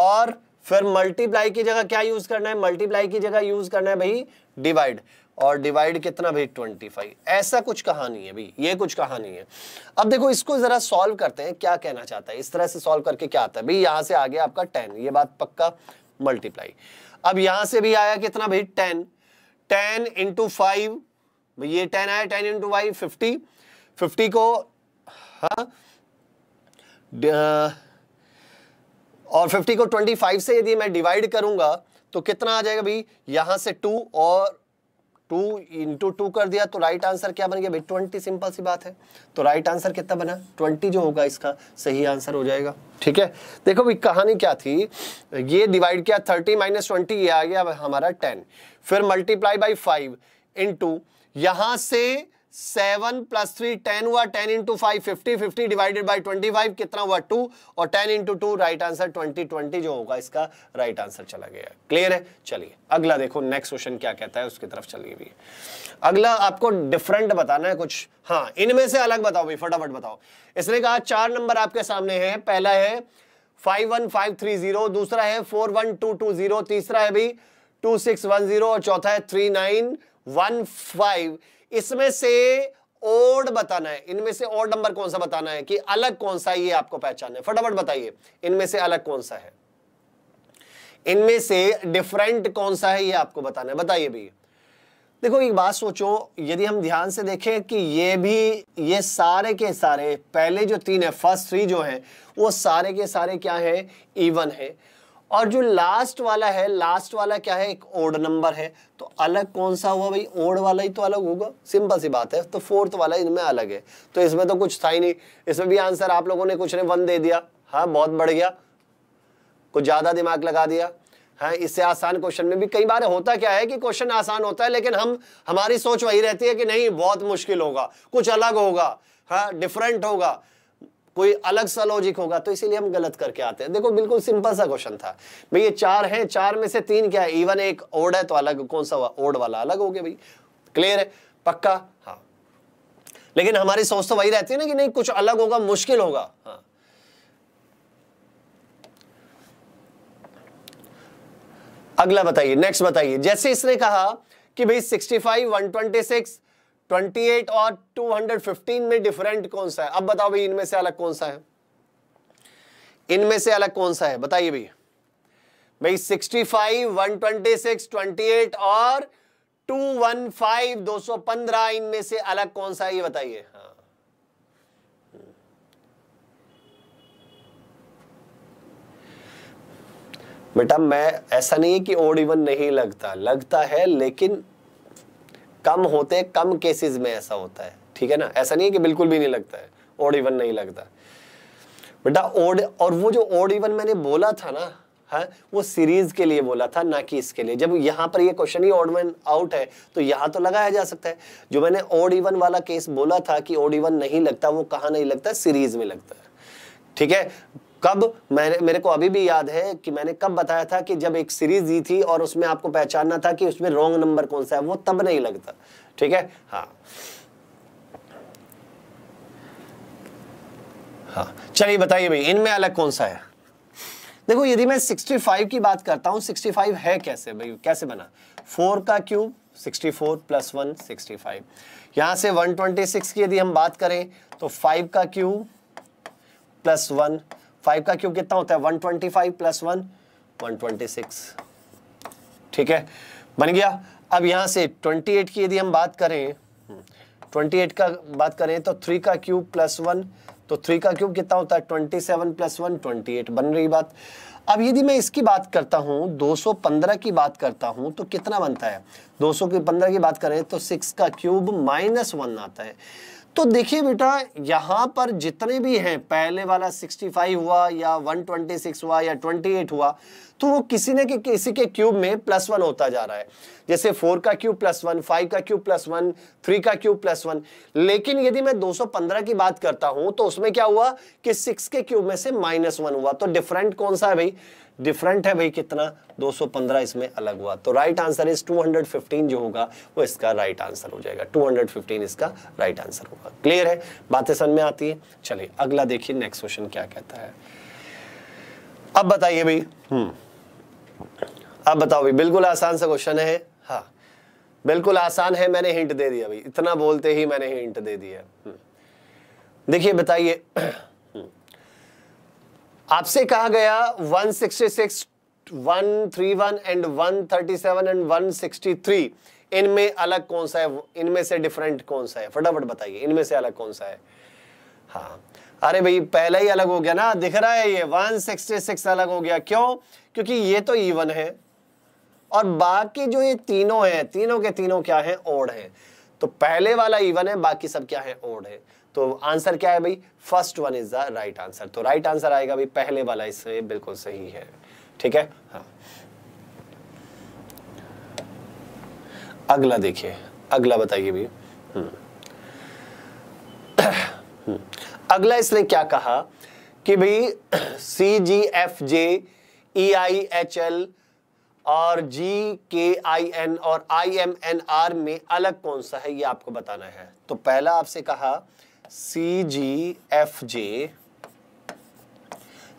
और फिर मल्टीप्लाई की जगह क्या यूज करना है मल्टीप्लाई की जगह यूज करना है भाई डिवाइड और डिवाइड कितना भाई ट्वेंटी फाइव ऐसा कुछ कहानी है भाई ये कुछ कहानी है अब देखो इसको जरा सॉल्व करते हैं क्या कहना चाहता है इस तरह से सॉल्व करके क्या आता है भाई यहां से आ गया आपका टेन ये बात पक्का मल्टीप्लाई अब यहां से भी आया कितना भाई टेन टेन इंटू फाइव ये टेन आया ten into five fifty fifty को हाँ और फिफ्टी को ट्वेंटी फाइव से यदि मैं डिवाइड करूंगा तो कितना आ जाएगा भाई यहां से टू और टू इंटू टू कर दिया तो राइट आंसर क्या बन गया भाई ट्वेंटी सिंपल सी बात है तो राइट आंसर कितना बना ट्वेंटी जो होगा इसका सही आंसर हो जाएगा ठीक है देखो भाई कहानी क्या थी ये डिवाइड किया थर्टी माइनस ट्वेंटी ये आ गया हमारा टेन फिर मल्टीप्लाई बाई फाइव इंटू यहां से सेवन प्लस थ्री टेन हुआ ten into five fifty fifty divided by twenty five कितना हुआ टू और ten into two right answer twenty twenty जो होगा इसका राइट right आंसर चला गया क्लियर है चलिए अगला देखो नेक्स्ट क्वेश्चन क्या कहता है उसकी तरफ चलिए भी अगला आपको डिफरेंट बताना है कुछ हाँ इनमें से अलग बताओ भाई फटाफट बताओ इसने कहा चार नंबर आपके सामने है पहला है five one five three zero दूसरा है four one two two zero तीसरा है भी टू सिक्स वन जीरो और चौथा है थ्री नाइन वन फाइव इसमें से ओड बताना है इनमें से ओड नंबर कौन सा बताना है कि अलग कौन सा ये आपको पहचान है फटाफट बताइए इनमें से अलग कौन सा है इनमें से डिफरेंट कौन सा है ये आपको बताना है बताइए भैया देखो एक बात सोचो यदि हम ध्यान से देखें कि ये भी ये सारे के सारे पहले जो तीन है फर्स्ट थ्री जो हैं वो सारे के सारे क्या हैं इवन है और जो लास्ट वाला है लास्ट वाला क्या है एक ओड नंबर है तो अलग कौन सा हुआ भाई ओड वाला ही तो अलग होगा सिंपल सी बात है तो फोर्थ वाला इनमें अलग है तो इसमें तो कुछ था ही नहीं इसमें भी आंसर आप लोगों ने कुछ ने वन दे दिया हाँ बहुत बढ़ गया कुछ ज़्यादा दिमाग लगा दिया हाँ इससे आसान क्वेश्चन में भी कई बार होता क्या है कि क्वेश्चन आसान होता है लेकिन हम हमारी सोच वही रहती है कि नहीं बहुत मुश्किल होगा कुछ अलग होगा हाँ डिफरेंट होगा कोई अलग सा लॉजिक होगा तो इसीलिए हम गलत करके आते हैं देखो बिल्कुल सिंपल सा क्वेश्चन था भाई ये चार है चार में से तीन क्या है इवन एक ओड है तो अलग कौन सा ओड वाला अलग हो गया भाई क्लियर है पक्का हाँ लेकिन हमारी सोच तो वही रहती है ना कि नहीं कुछ अलग होगा मुश्किल होगा हाँ अगला बताइए नेक्स्ट बताइए जैसे इसने कहा कि भाई 65, 126 28 और 215 में डिफरेंट कौन सा है अब बताओ भाई इनमें से अलग कौन सा है इनमें से अलग कौन सा है बताइए भाई भाई 65, 126, 28 और 215, 215 इनमें से अलग कौन सा है ये बताइए हाँ बेटा मैं ऐसा नहीं है कि ओड इवन नहीं लगता लगता है लेकिन कम होते कम केसेस में ऐसा होता है ठीक है ना ऐसा नहीं है कि बिल्कुल भी नहीं लगता है ओड इवन नहीं लगता बेटा ओड और वो जो ओड इवन मैंने बोला था ना है हाँ, वो सीरीज के लिए बोला था ना कि इसके लिए जब यहाँ पर ये क्वेश्चन ही ओडवन आउट है तो यहाँ तो लगाया जा सकता है जो मैंने ओड इवन वाला केस बोला था कि ओड इवन नहीं लगता वो कहा नहीं लगता सीरीज में लगता है ठीक है कब मैंने मेरे को अभी भी याद है कि मैंने कब बताया था कि जब एक सीरीज दी थी और उसमें आपको पहचानना था कि उसमें रॉन्ग नंबर कौन सा है वो तब नहीं लगता ठीक है हाँ हाँ चलिए बताइए भाई इनमें अलग कौन सा है देखो यदि मैं 65 की बात करता हूँ 65 है कैसे भाई कैसे बना 4 का cube 64 plus one sixty five यहाँ से 126 की यदि हम बात करें तो 5 का क्यूब प्लस वन फाइव का क्यूब कितना होता है one twenty five plus one one twenty six ठीक है बन गया अब यहां से ट्वेंटी एट की यदि हम बात करें हम्म, ट्वेंटी एट का बात करें तो थ्री का क्यूब प्लस वन तो थ्री का क्यूब कितना होता है twenty seven plus one twenty eight बन रही बात अब यदि मैं इसकी बात करता हूँ 215 की बात करता हूं तो कितना बनता है 215 की बात करें तो 6 का क्यूब माइनस वन आता है तो देखिए बेटा यहां पर जितने भी हैं पहले वाला 65 हुआ या 126 हुआ या 28 हुआ तो वो किसी न किसी के क्यूब में प्लस वन होता जा रहा है जैसे फोर का क्यूब प्लस वन फाइव का क्यूब प्लस वन थ्री का क्यूब प्लस वन लेकिन यदि मैं 215 की बात करता हूं तो उसमें क्या हुआ कि सिक्स के क्यूब में से माइनस वन हुआ तो डिफरेंट कौन सा है भाई डिफरेंट है भाई कितना 215 इसमें अलग हुआ तो राइट आंसर इज 215 जो होगा वो इसका राइट आंसर हो जाएगा 215 इसका राइट आंसर होगा क्लियर है बातें समझ में आती है चलिए अगला देखिए नेक्स्ट क्वेश्चन क्या कहता है अब बताइए भाई हम्म। अब बताओ भाई बिल्कुल आसान सा क्वेश्चन है हाँ बिल्कुल आसान है मैंने हिंट दे दिया भाई इतना बोलते ही मैंने हिंट दे दिया हम्म। देखिए बताइए आपसे कहा गया 166, 131 एंड 137 एंड 163 इनमें अलग कौन सा है इनमें से डिफरेंट कौन सा है फटाफट बताइए इनमें से अलग कौन सा है हाँ अरे भाई पहला ही अलग हो गया ना दिख रहा है ये 166 अलग हो गया क्यों क्योंकि ये तो इवन है और बाकी जो ये तीनों हैं तीनों के तीनों क्या हैं ओड हैं तो पहले वाला इवन है बाकी सब क्या है ओड है तो आंसर क्या है भाई first one is the right answer तो राइट right आंसर आएगा भाई पहले वाला इससे बिल्कुल सही है ठीक है हाँ अगला देखिए अगला बताइए भैया हम्म। अगला इसने क्या कहा कि भाई C G F J E I H L और जी के आई एन और आई एम एन आर में अलग कौन सा है ये आपको बताना है तो पहला आपसे कहा C G F J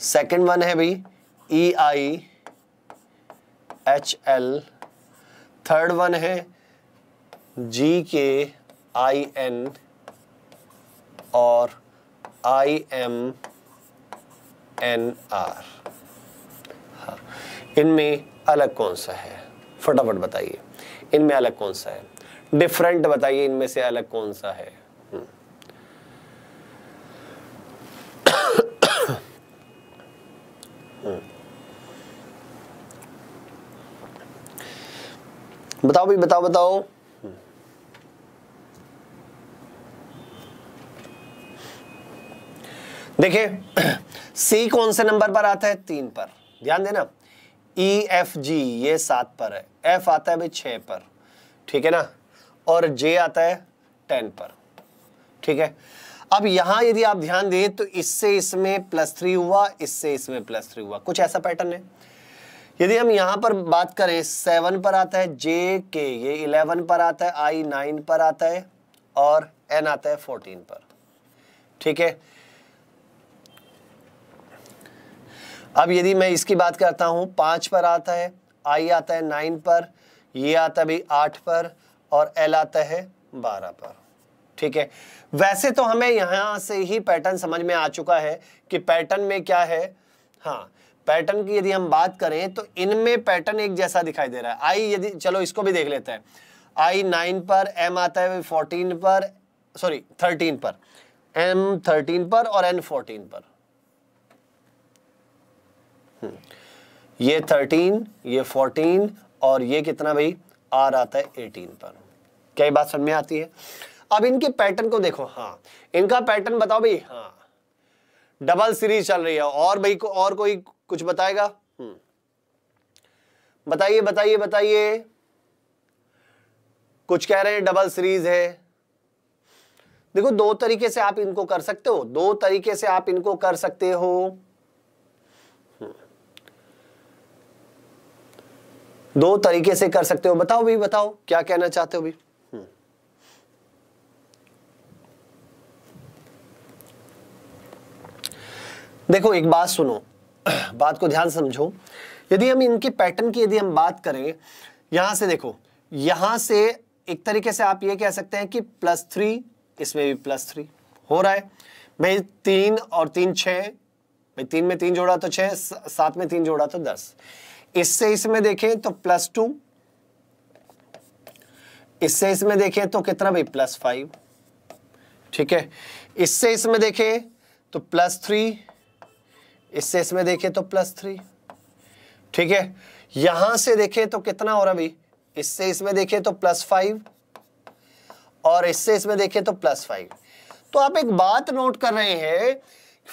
second one है भाई E I H L third one है जी के आई एन और आई एम एन आर हाँ इनमें अलग कौन सा है फटाफट बताइए इनमें अलग कौन सा है डिफरेंट बताइए इनमें से अलग कौन सा है बताओ भाई बताओ बताओ देखिए सी कौन से नंबर पर आता है तीन पर ध्यान देना ई एफ जी ये सात पर है एफ आता है भाई छह पर ठीक है ना और जे आता है टेन पर ठीक है अब यहां यदि आप ध्यान दें तो इससे इसमें प्लस थ्री हुआ इससे इसमें प्लस थ्री हुआ कुछ ऐसा पैटर्न है यदि हम यहां पर बात करें सेवन पर आता है जे के ये इलेवन पर आता है आई नाइन पर आता है और एन आता है फोर्टीन पर ठीक है अब यदि मैं इसकी बात करता हूं पांच पर आता है आई आता है नाइन पर ये आता है भी आठ पर और एल आता है बारह पर ठीक है वैसे तो हमें यहां से ही पैटर्न समझ में आ चुका है कि पैटर्न में क्या है हाँ पैटर्न की यदि हम बात करें तो इनमें पैटर्न एक जैसा दिखाई दे रहा है आई यदि चलो इसको भी देख लेते हैं आई नाइन पर एम आता है फोर्टीन पर सॉरी थर्टीन पर एम थर्टीन पर और एन फोर्टीन पर हम्म, ये थर्टीन ये फोर्टीन और ये कितना भाई आर आता है एटीन पर क्या बात समझ में आती है अब इनके पैटर्न को देखो हाँ इनका पैटर्न बताओ भाई हाँ डबल सीरीज चल रही है और भाई को और कोई कुछ बताएगा हम्म, बताइए बताइए बताइए कुछ कह रहे हैं डबल सीरीज है देखो दो तरीके से आप इनको कर सकते हो दो तरीके से आप इनको कर सकते हो हम्म, दो तरीके से कर सकते हो बताओ भी बताओ क्या कहना चाहते हो भी देखो एक बात सुनो बात को ध्यान समझो यदि हम इनके पैटर्न की यदि हम बात करें यहां से देखो यहां से एक तरीके से आप ये कह सकते हैं कि प्लस थ्री इसमें भी प्लस थ्री हो रहा है भाई तीन और तीन भाई तीन में तीन जोड़ा तो छह सात में तीन जोड़ा तो दस इससे इसमें देखें तो प्लस टू इससे इसमें देखें तो कितना भाई प्लस फाइव ठीक है इससे इसमें देखें तो प्लस थ्री इससे इसमें देखें तो प्लस थ्री ठीक है यहां से देखें तो कितना हो रहा अभी इससे इसमें देखें तो प्लस फाइव और इससे इसमें देखें तो प्लस फाइव तो आप एक बात नोट कर रहे हैं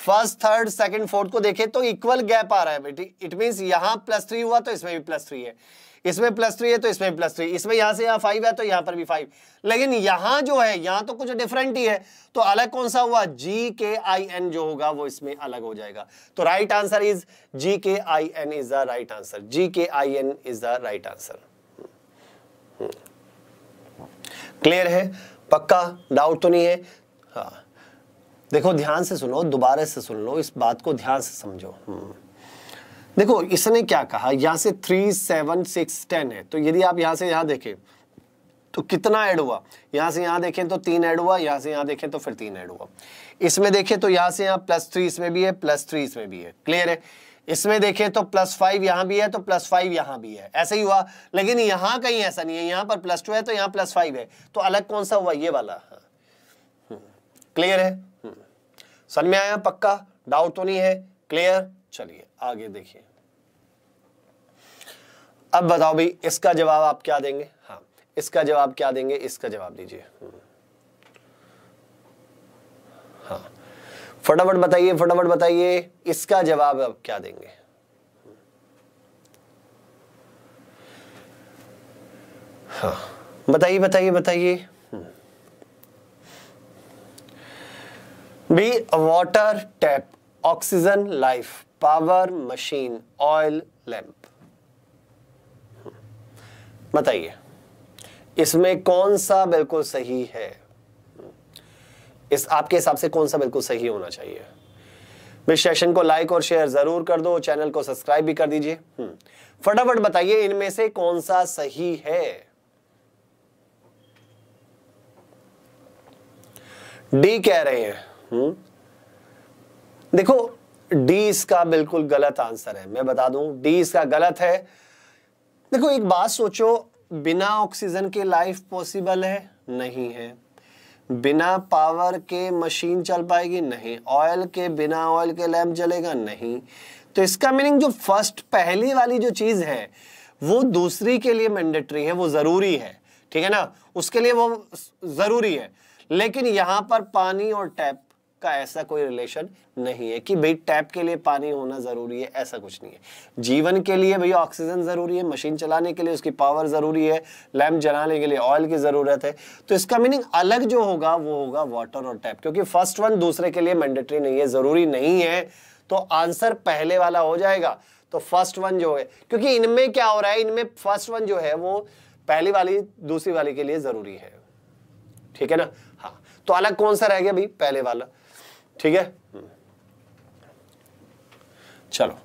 फर्स्ट थर्ड सेकंड फोर्थ को देखें तो इक्वल गैप आ रहा है बेटी इट मींस यहां प्लस थ्री हुआ तो इसमें भी प्लस थ्री है इसमें प्लस थ्री है तो इसमें प्लस थ्री इसमें यहां से यहां फाइव है तो यहां पर भी फाइव लेकिन यहां जो है यहां तो कुछ डिफरेंट ही है तो अलग कौन सा हुआ जी के आई एन जो होगा वो इसमें अलग हो जाएगा तो right answer is G K I N is the right answer G K I N is the right answer clear है पक्का डाउट तो नहीं है हाँ देखो ध्यान से सुनो दोबारा से सुन लो इस बात को ध्यान से समझो हम्म। देखो इसने क्या कहा यहां से थ्री सेवन सिक्स टेन है तो यदि आप यहां से यहां देखें तो कितना ऐड हुआ यहां से यहां देखें तो तीन ऐड हुआ यहां से यहां देखें तो फिर तीन ऐड हुआ इसमें देखें तो यहां से यहां प्लस थ्री इसमें भी है प्लस थ्री इसमें भी है क्लियर है इसमें देखें तो प्लस फाइव यहां भी है तो प्लस फाइव यहां भी है ऐसे ही हुआ लेकिन यहां कहीं ऐसा नहीं है यहां पर प्लस टू है तो यहां प्लस फाइव है तो अलग कौन सा हुआ ये वाला क्लियर हाँ। हम्म। है हम्म। समझ में आया पक्का डाउट तो नहीं है क्लियर चलिए आगे देखिए अब बताओ भाई इसका जवाब आप क्या देंगे हाँ इसका जवाब क्या देंगे इसका जवाब दीजिए हम्म। हाँ फटाफट बताइए फटाफट बताइए इसका जवाब आप क्या देंगे हाँ बताइए बताइए बताइए B water tap oxygen life power machine oil lamp बताइए इसमें कौन सा बिल्कुल सही है इस आपके हिसाब से कौन सा बिल्कुल सही होना चाहिए सेशन को लाइक और शेयर जरूर कर दो चैनल को सब्सक्राइब भी कर दीजिए हम्म, फटाफट बताइए इनमें से कौन सा सही है डी कह रहे हैं हम्म, देखो डी इसका बिल्कुल गलत आंसर है मैं बता दूं डी इसका गलत है देखो एक बात सोचो बिना ऑक्सीजन के लाइफ पॉसिबल है नहीं है बिना पावर के मशीन चल पाएगी नहीं ऑयल के बिना ऑयल के लैम्प चलेगा नहीं तो इसका मीनिंग जो फर्स्ट पहली वाली जो चीज़ है वो दूसरी के लिए मैंडेटरी है वो ज़रूरी है ठीक है ना उसके लिए वो ज़रूरी है लेकिन यहाँ पर पानी और टैप का ऐसा कोई रिलेशन नहीं है कि भाई टैप के लिए पानी होना ज़रूरी है ऐसा कुछ नहीं है जीवन के लिए भाई ऑक्सीजन ज़रूरी है मशीन चलाने के लिए उसकी पावर ज़रूरी है लैम्प जलाने के लिए ऑयल की ज़रूरत है तो इसका मीनिंग अलग जो होगा वो होगा वाटर और टैप क्योंकि फर्स्ट वन दूसरे के लिए मैंडेटरी नहीं है ज़रूरी नहीं है तो आंसर पहले वाला हो जाएगा तो फर्स्ट वन जो है क्योंकि इनमें क्या हो रहा है इनमें फर्स्ट वन जो है वो पहली वाली दूसरी वाली के लिए ज़रूरी है ठीक है ना हाँ तो अलग कौन सा रह गया भाई पहले वाला ठीक है चलो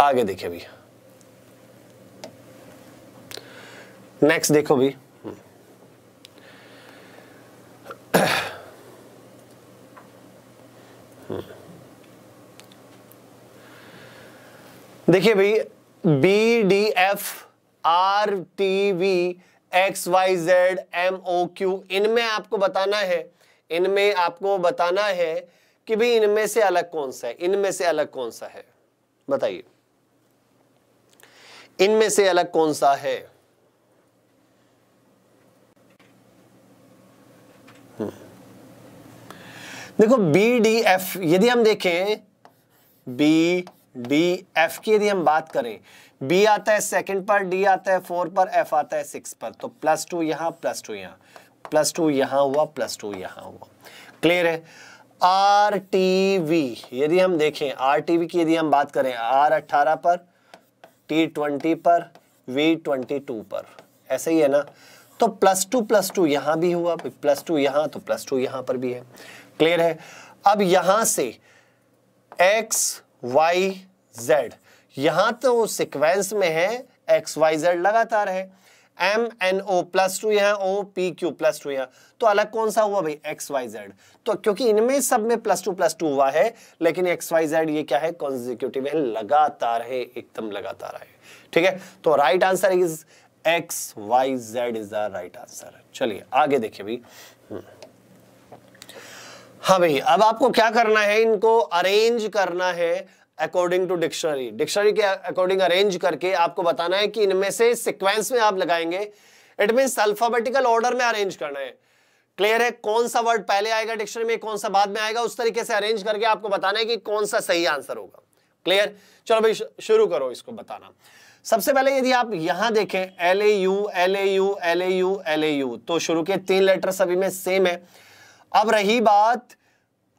आगे देखिए भी नेक्स्ट देखो भी देखिए भाई B D F R T V X Y Z M O Q इनमें आपको बताना है इनमें आपको बताना है कि भाई इनमें से अलग कौन सा है इनमें से अलग कौन सा है बताइए इनमें से अलग कौन सा है हम्म। देखो बी डी एफ यदि हम देखें बी डी एफ की यदि हम बात करें बी आता है सेकंड पर डी आता है फोर पर एफ आता है सिक्स पर तो प्लस टू यहां प्लस टू यहां प्लस टू यहां हुआ प्लस टू यहां हुआ क्लियर है आर टी वी यदि हम देखें आर टी वी की यदि हम बात करें आर अट्ठारह पर टी ट्वेंटी पर वी ट्वेंटी टू पर ऐसे ही है ना तो प्लस टू प्लस टू यहां भी हुआ प्लस टू यहां तो प्लस टू यहां पर भी है क्लियर है अब यहां से एक्स वाई जेड यहां तो सिक्वेंस में है एक्स वाई जेड लगातार है M N O plus two यहाँ O P Q plus two यहाँ तो अलग कौन सा हुआ भाई एक्स वाई जेड तो क्योंकि इनमें सब में प्लस टू प्लस टू हुआ है लेकिन एक्स वाई जेड ये क्या है कॉन्जिक्यूटिव है लगातार है एकदम लगातार है ठीक है तो right answer is X Y Z is the right answer चलिए आगे देखिए भाई हम्म। हाँ भाई अब आपको क्या करना है इनको अरेंज करना है अकॉर्डिंग टू डिक्शनरी डिक्शनरी के अकॉर्डिंग अरेंज करके आपको बताना है कि इनमें से सिक्वेंस में आप लगाएंगे इट मीन्स अल्फाबेटिकल ऑर्डर में अरेंज करना है क्लियर है कौन सा वर्ड पहले आएगा डिक्शनरी में कौन सा बाद में आएगा उस तरीके से अरेंज करके आपको बताना है कि कौन सा सही आंसर होगा क्लियर चलो भाई शुरू करो इसको बताना सबसे पहले यदि आप यहां देखें L A U L A U L A U L A U तो शुरू के तीन लेटर सभी में सेम है अब रही बात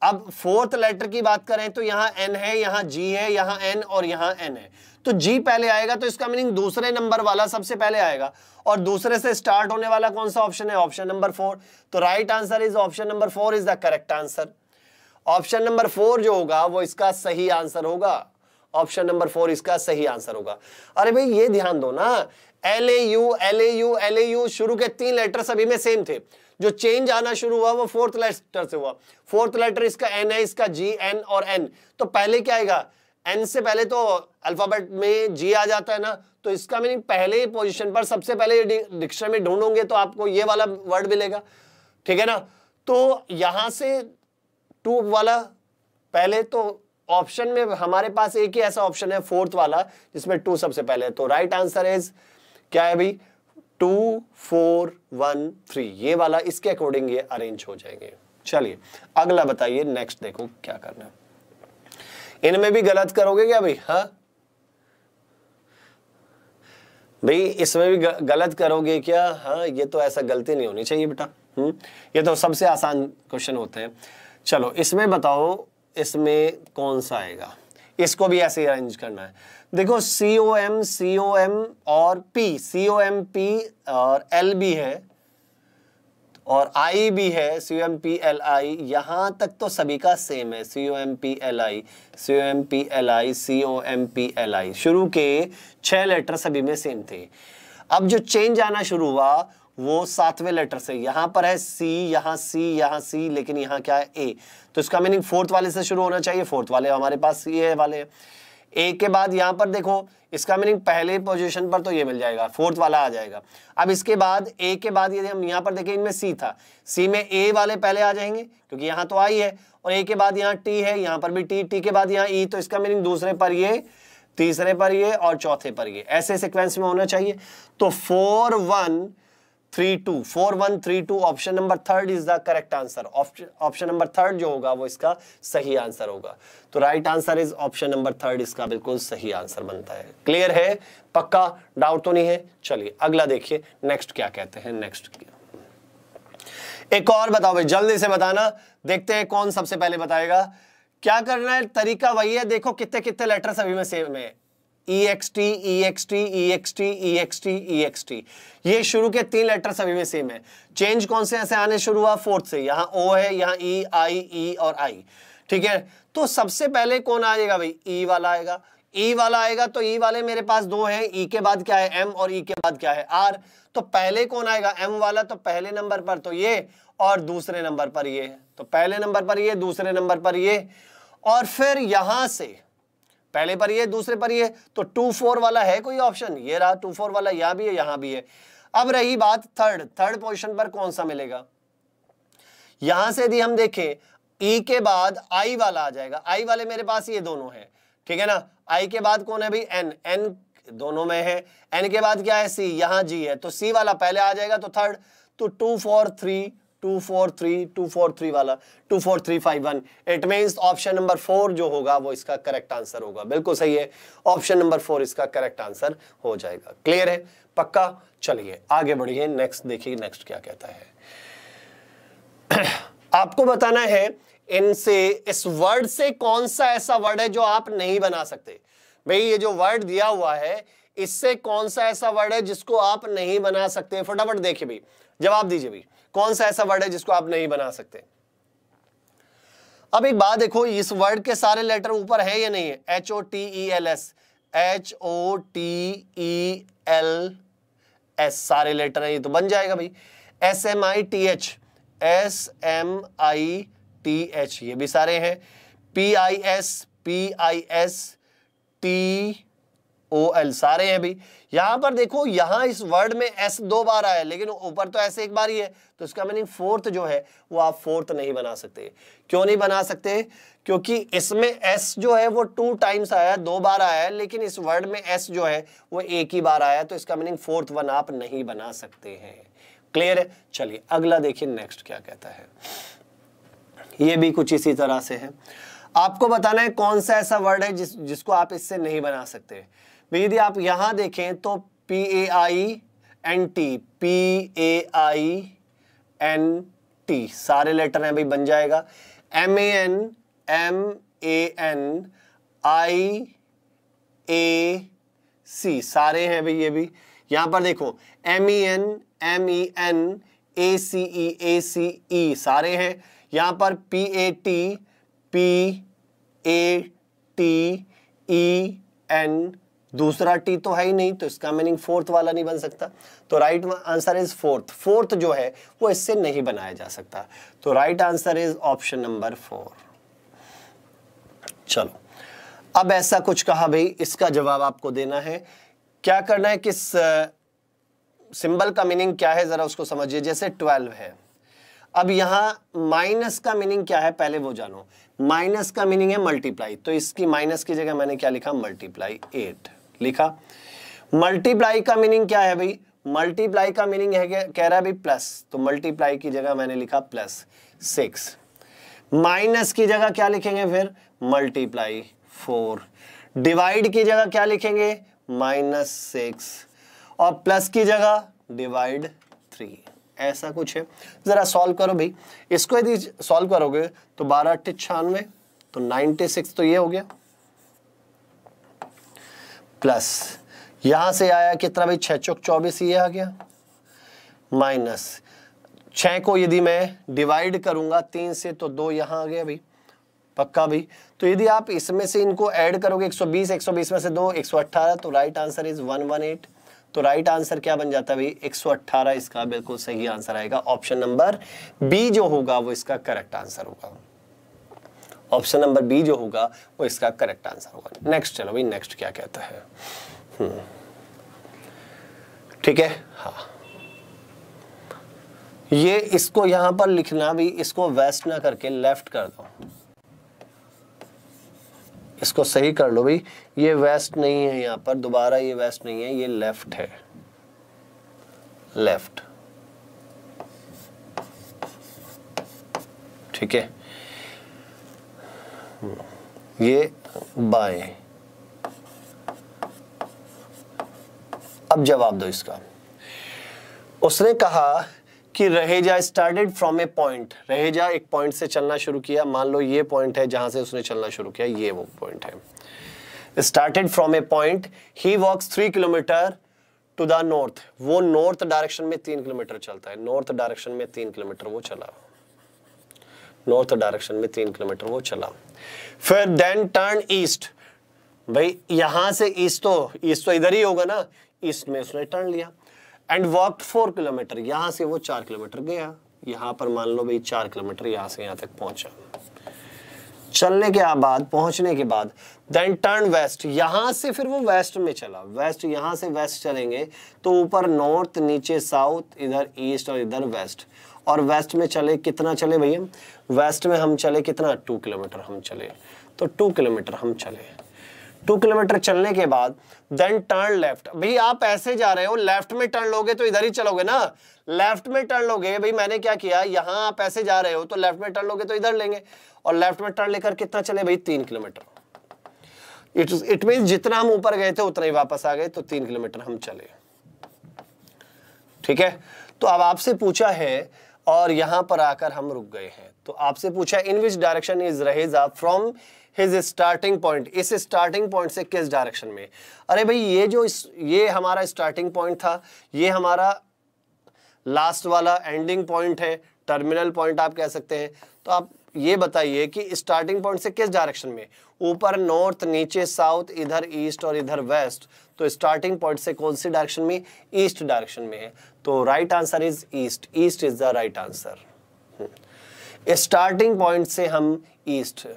अब फोर्थ लेटर की बात करें तो यहां एन है यहां जी है यहां एन और यहां एन है तो जी पहले आएगा तो इसका मीनिंग दूसरे नंबर वाला सबसे पहले आएगा और दूसरे से स्टार्ट होने वाला कौन सा ऑप्शन है ऑप्शन नंबर फोर तो right answer is option number four is the correct answer option number four जो होगा वो इसका सही आंसर होगा ऑप्शन नंबर फोर इसका सही आंसर होगा अरे भाई ये ध्यान दो ना L A U L A U L A U शुरू के तीन लेटर सभी में सेम थे जो चेंज आना शुरू हुआ वो फोर्थ लेटर से हुआ फोर्थ लेटर इसका एन है इसका जी एन और एन तो पहले क्या आएगा एन से पहले तो अल्फाबेट में जी आ जाता है ना तो इसका मीनिंग पहले पोजिशन पर सबसे पहले डिक्शनरी में ढूंढोगे तो आपको ये वाला वर्ड मिलेगा ठीक है ना तो यहां से टू वाला पहले तो ऑप्शन में हमारे पास एक ही ऐसा ऑप्शन है फोर्थ वाला जिसमें टू सबसे पहले तो राइट आंसर इज क्या है भाई टू फोर वन थ्री ये वाला इसके अकॉर्डिंग ये अरेंज हो जाएंगे चलिए अगला बताइए नेक्स्ट देखो क्या करना इनमें भी गलत करोगे क्या भाई हाँ भाई इसमें भी गलत करोगे क्या हाँ ये तो ऐसा गलती नहीं होनी चाहिए बेटा हम्म ये तो सबसे आसान क्वेश्चन होते हैं चलो इसमें बताओ इसमें कौन सा आएगा इसको भी ऐसे अरेंज करना है देखो C O M C O M और P C O M P और एल भी है और आई भी है C M P L I यहाँ तक तो सभी का सेम है C O M P L I C O M P L I C O M P L I शुरू के छः लेटर सभी में सेम थे अब जो चेंज आना शुरू हुआ वो सातवें लेटर से यहाँ पर है सी यहाँ सी यहाँ सी लेकिन यहाँ क्या है ए तो इसका मीनिंग फोर्थ वाले से शुरू होना चाहिए फोर्थ वाले हमारे पास सी ए वाले हैं ए के बाद यहां पर देखो इसका मीनिंग पहले पोजीशन पर तो ये मिल जाएगा फोर्थ वाला आ जाएगा अब इसके बाद ए के बाद यदि हम यहां पर देखें इनमें सी था सी में ए वाले पहले आ जाएंगे क्योंकि यहां तो आई है और ए के बाद यहाँ टी है यहां पर भी टी टी के बाद यहाँ ई e, तो इसका मीनिंग दूसरे पर ये तीसरे पर ये और चौथे पर ये ऐसे सिक्वेंस में होना चाहिए तो four one three two four one three two option number third is the correct answer option number third जो होगा वो इसका सही आंसर होगा तो right answer is option number third इसका बिल्कुल सही आंसर बनता है क्लियर है पक्का डाउट तो नहीं है चलिए अगला देखिए नेक्स्ट क्या कहते हैं नेक्स्ट एक और बताओ भाई जल्दी से बताना देखते हैं कौन सबसे पहले बताएगा क्या करना है तरीका वही है देखो कितने कितने लेटर्स अभी में सेम है ext ext ext ext ext ये शुरू के तीन लेटर सभी में सेम है चेंज कौन से ऐसे आने शुरू हुआ फोर्थ से यहां ओ है यहां ई e, आई ई e और आई ठीक है तो सबसे पहले कौन आ जाएगा भाई ई e वाला आएगा ई वाला आएगा तो ई वाले मेरे पास दो हैं ई के बाद क्या है एम और ई के बाद क्या है आर तो पहले कौन आएगा एम वाला तो पहले नंबर पर तो ये और दूसरे नंबर पर ये तो पहले नंबर पर ये दूसरे नंबर पर ये और फिर यहां से पहले पर ये दूसरे पर ये तो टू फोर वाला है कोई ऑप्शन ये रहा टू फोर वाला यहां भी है यहां भी है अब रही बात थर्ड थर्ड पोजिशन पर कौन सा मिलेगा यहां से यदि हम देखें ई e के बाद आई वाला आ जाएगा आई वाले मेरे पास ये दोनों है ठीक है ना आई के बाद कौन है भाई एन एन दोनों में है एन के बाद क्या है सी यहां जी है तो सी वाला पहले आ जाएगा तो थर्ड तो two four three two four three two four three वाला two four three five one it mean option number four जो होगा वो इसका करेक्ट आंसर होगा बिल्कुल सही है ऑप्शन नंबर फोर इसका करेक्ट आंसर हो जाएगा क्लियर है पक्का चलिए आगे बढ़िए नेक्स्ट देखिए नेक्स्ट क्या कहता है आपको बताना है इनसे इस वर्ड से कौन सा ऐसा वर्ड है जो आप नहीं बना सकते भाई ये जो वर्ड दिया हुआ है इससे कौन सा ऐसा वर्ड है जिसको आप नहीं बना सकते फटाफट देखिए भाई जवाब दीजिए भाई कौन सा ऐसा वर्ड है जिसको आप नहीं बना सकते अब एक बात देखो इस वर्ड के सारे लेटर ऊपर है या नहीं है H O T E L S H O T E L S सारे लेटर है ये तो बन जाएगा भाई S M I T H S M I T H ये भी सारे हैं P I S P I S T O L सारे हैं भी यहां पर देखो यहां इस वर्ड में एस दो बार आया लेकिन ऊपर तो ऐसे एक बार ही है तो इसका मीनिंग फोर्थ जो है वो आप फोर्थ नहीं बना सकते क्यों नहीं बना सकते क्योंकि इसमें एस जो है वो टू टाइम्स आया दो बार आया लेकिन इस वर्ड में एस जो है वो एक ही बार आया तो इसका मीनिंग फोर्थ वन आप नहीं बना सकते हैं क्लियर है चलिए अगला देखिए नेक्स्ट क्या कहता है ये भी कुछ इसी तरह से है आपको बताना है कौन सा ऐसा वर्ड है जिस जिसको आप इससे नहीं बना सकते तो यदि आप यहां देखें तो P A I N T P A I N T सारे लेटर हैं भाई बन जाएगा M A N M A N I A C सारे हैं भाई ये भी यहाँ पर देखो M E N M E N A C E A C E सारे हैं यहाँ पर P A T P A T E N दूसरा टी तो है ही नहीं तो इसका मीनिंग फोर्थ वाला नहीं बन सकता तो right answer is fourth fourth जो है वो इससे नहीं बनाया जा सकता तो right answer is option number four चलो अब ऐसा कुछ कहा भाई इसका जवाब आपको देना है क्या करना है किस सिंबल का मीनिंग क्या है जरा उसको समझिए जैसे ट्वेल्व है अब यहां माइनस का मीनिंग क्या है पहले वो जानो माइनस का मीनिंग है मल्टीप्लाई तो इसकी माइनस की जगह मैंने क्या लिखा मल्टीप्लाई एट लिखा मल्टीप्लाई का मीनिंग क्या है भाई मल्टीप्लाई का मीनिंग है कह रहा है प्लस तो मल्टीप्लाई की जगह मैंने लिखा प्लस सिक्स माइनस की जगह क्या लिखेंगे फिर मल्टीप्लाई फोर डिवाइड की जगह क्या लिखेंगे माइनस सिक्स और प्लस की जगह डिवाइड थ्री ऐसा कुछ है ज़रा सॉल्व करो भाई इसको यदि सॉल्व करोगे तो बारह अट्ठे छियानवे तो नाइनटी सिक्स तो ये हो गया प्लस यहां से आया कितना भाई छह चौक चौबीस ये आ गया माइनस छ को यदि मैं डिवाइड करूंगा तीन से तो दो यहां आ गया भाई पक्का भाई तो यदि आप इसमें से इनको ऐड करोगे 120 120 में से दो 118 तो राइट आंसर इज 118 तो राइट आंसर क्या बन जाता है भाई 118 इसका बिल्कुल सही आंसर आएगा ऑप्शन नंबर बी जो होगा वो इसका करेक्ट आंसर होगा ऑप्शन नंबर बी जो होगा वो इसका करेक्ट आंसर होगा नेक्स्ट चलो भाई नेक्स्ट क्या कहता है हम्म। ठीक है हाँ ये इसको यहां पर लिखना भी इसको वेस्ट ना करके लेफ्ट कर दो इसको सही कर लो भाई ये वेस्ट नहीं है यहां पर दोबारा ये वेस्ट नहीं है ये लेफ्ट है लेफ्ट ठीक है ये बाएं अब जवाब दो इसका उसने कहा कि Raheja started from A point Raheja एक पॉइंट से चलना शुरू किया मान लो ये पॉइंट है जहां से उसने चलना शुरू किया ये वो पॉइंट है स्टार्टेड फ्रॉम ए पॉइंट ही walks three kilometre to the north वो नॉर्थ डायरेक्शन में तीन किलोमीटर चलता है नॉर्थ डायरेक्शन में तीन किलोमीटर वो चला नॉर्थ डायरेक्शन में तीन किलोमीटर वो चला फिर देन टर्न ईस्ट भाई यहां से ईस्ट तो ईस्ट तो इधर ही होगा ना ईस्ट में उसने टर्न लिया एंड वॉक फोर किलोमीटर यहां से वो चार किलोमीटर गया यहां पर मान लो भाई चार किलोमीटर यहां से यहां तक पहुंचा चलने के बाद पहुंचने के बाद देन टर्न वेस्ट यहां से फिर वो वेस्ट में चला वेस्ट यहां से वेस्ट चलेंगे तो ऊपर नॉर्थ नीचे साउथ इधर ईस्ट और इधर वेस्ट और वेस्ट में चले कितना चले भैया वेस्ट में हम चले कितना टू किलोमीटर हम चले तो टू किलोमीटर हम चले टू किलोमीटर चलने के बाद देन टर्न लेफ्ट भाई आप ऐसे जा रहे हो लेफ्ट में टर्न लोगे तो इधर ही चलोगे ना लेफ्ट में टर्न लोगे भाई मैंने क्या किया यहाँ आप ऐसे जा रहे हो तो लेफ्ट में टर्न लोगे तो इधर लेंगे और लेफ्ट में टर्न लेकर कितना चले भाई तीन किलोमीटर इट इट मीन जितना हम ऊपर गए थे उतना ही वापस आ गए तो तीन किलोमीटर हम चले ठीक है तो अब आपसे पूछा है और यहां पर आकर हम रुक गए हैं तो आपसे पूछा in which direction is Raheja from his starting point इस स्टार्टिंग पॉइंट से किस डायरेक्शन में अरे भाई ये जो इस, ये हमारा स्टार्टिंग पॉइंट था ये हमारा लास्ट वाला एंडिंग पॉइंट है टर्मिनल पॉइंट आप कह सकते हैं तो आप ये बताइए कि स्टार्टिंग पॉइंट से किस डायरेक्शन में ऊपर नॉर्थ नीचे साउथ इधर ईस्ट और इधर वेस्ट तो स्टार्टिंग पॉइंट से कौन सी डायरेक्शन में ईस्ट डायरेक्शन में है तो right answer is east east is the right answer starting point से हम ईस्ट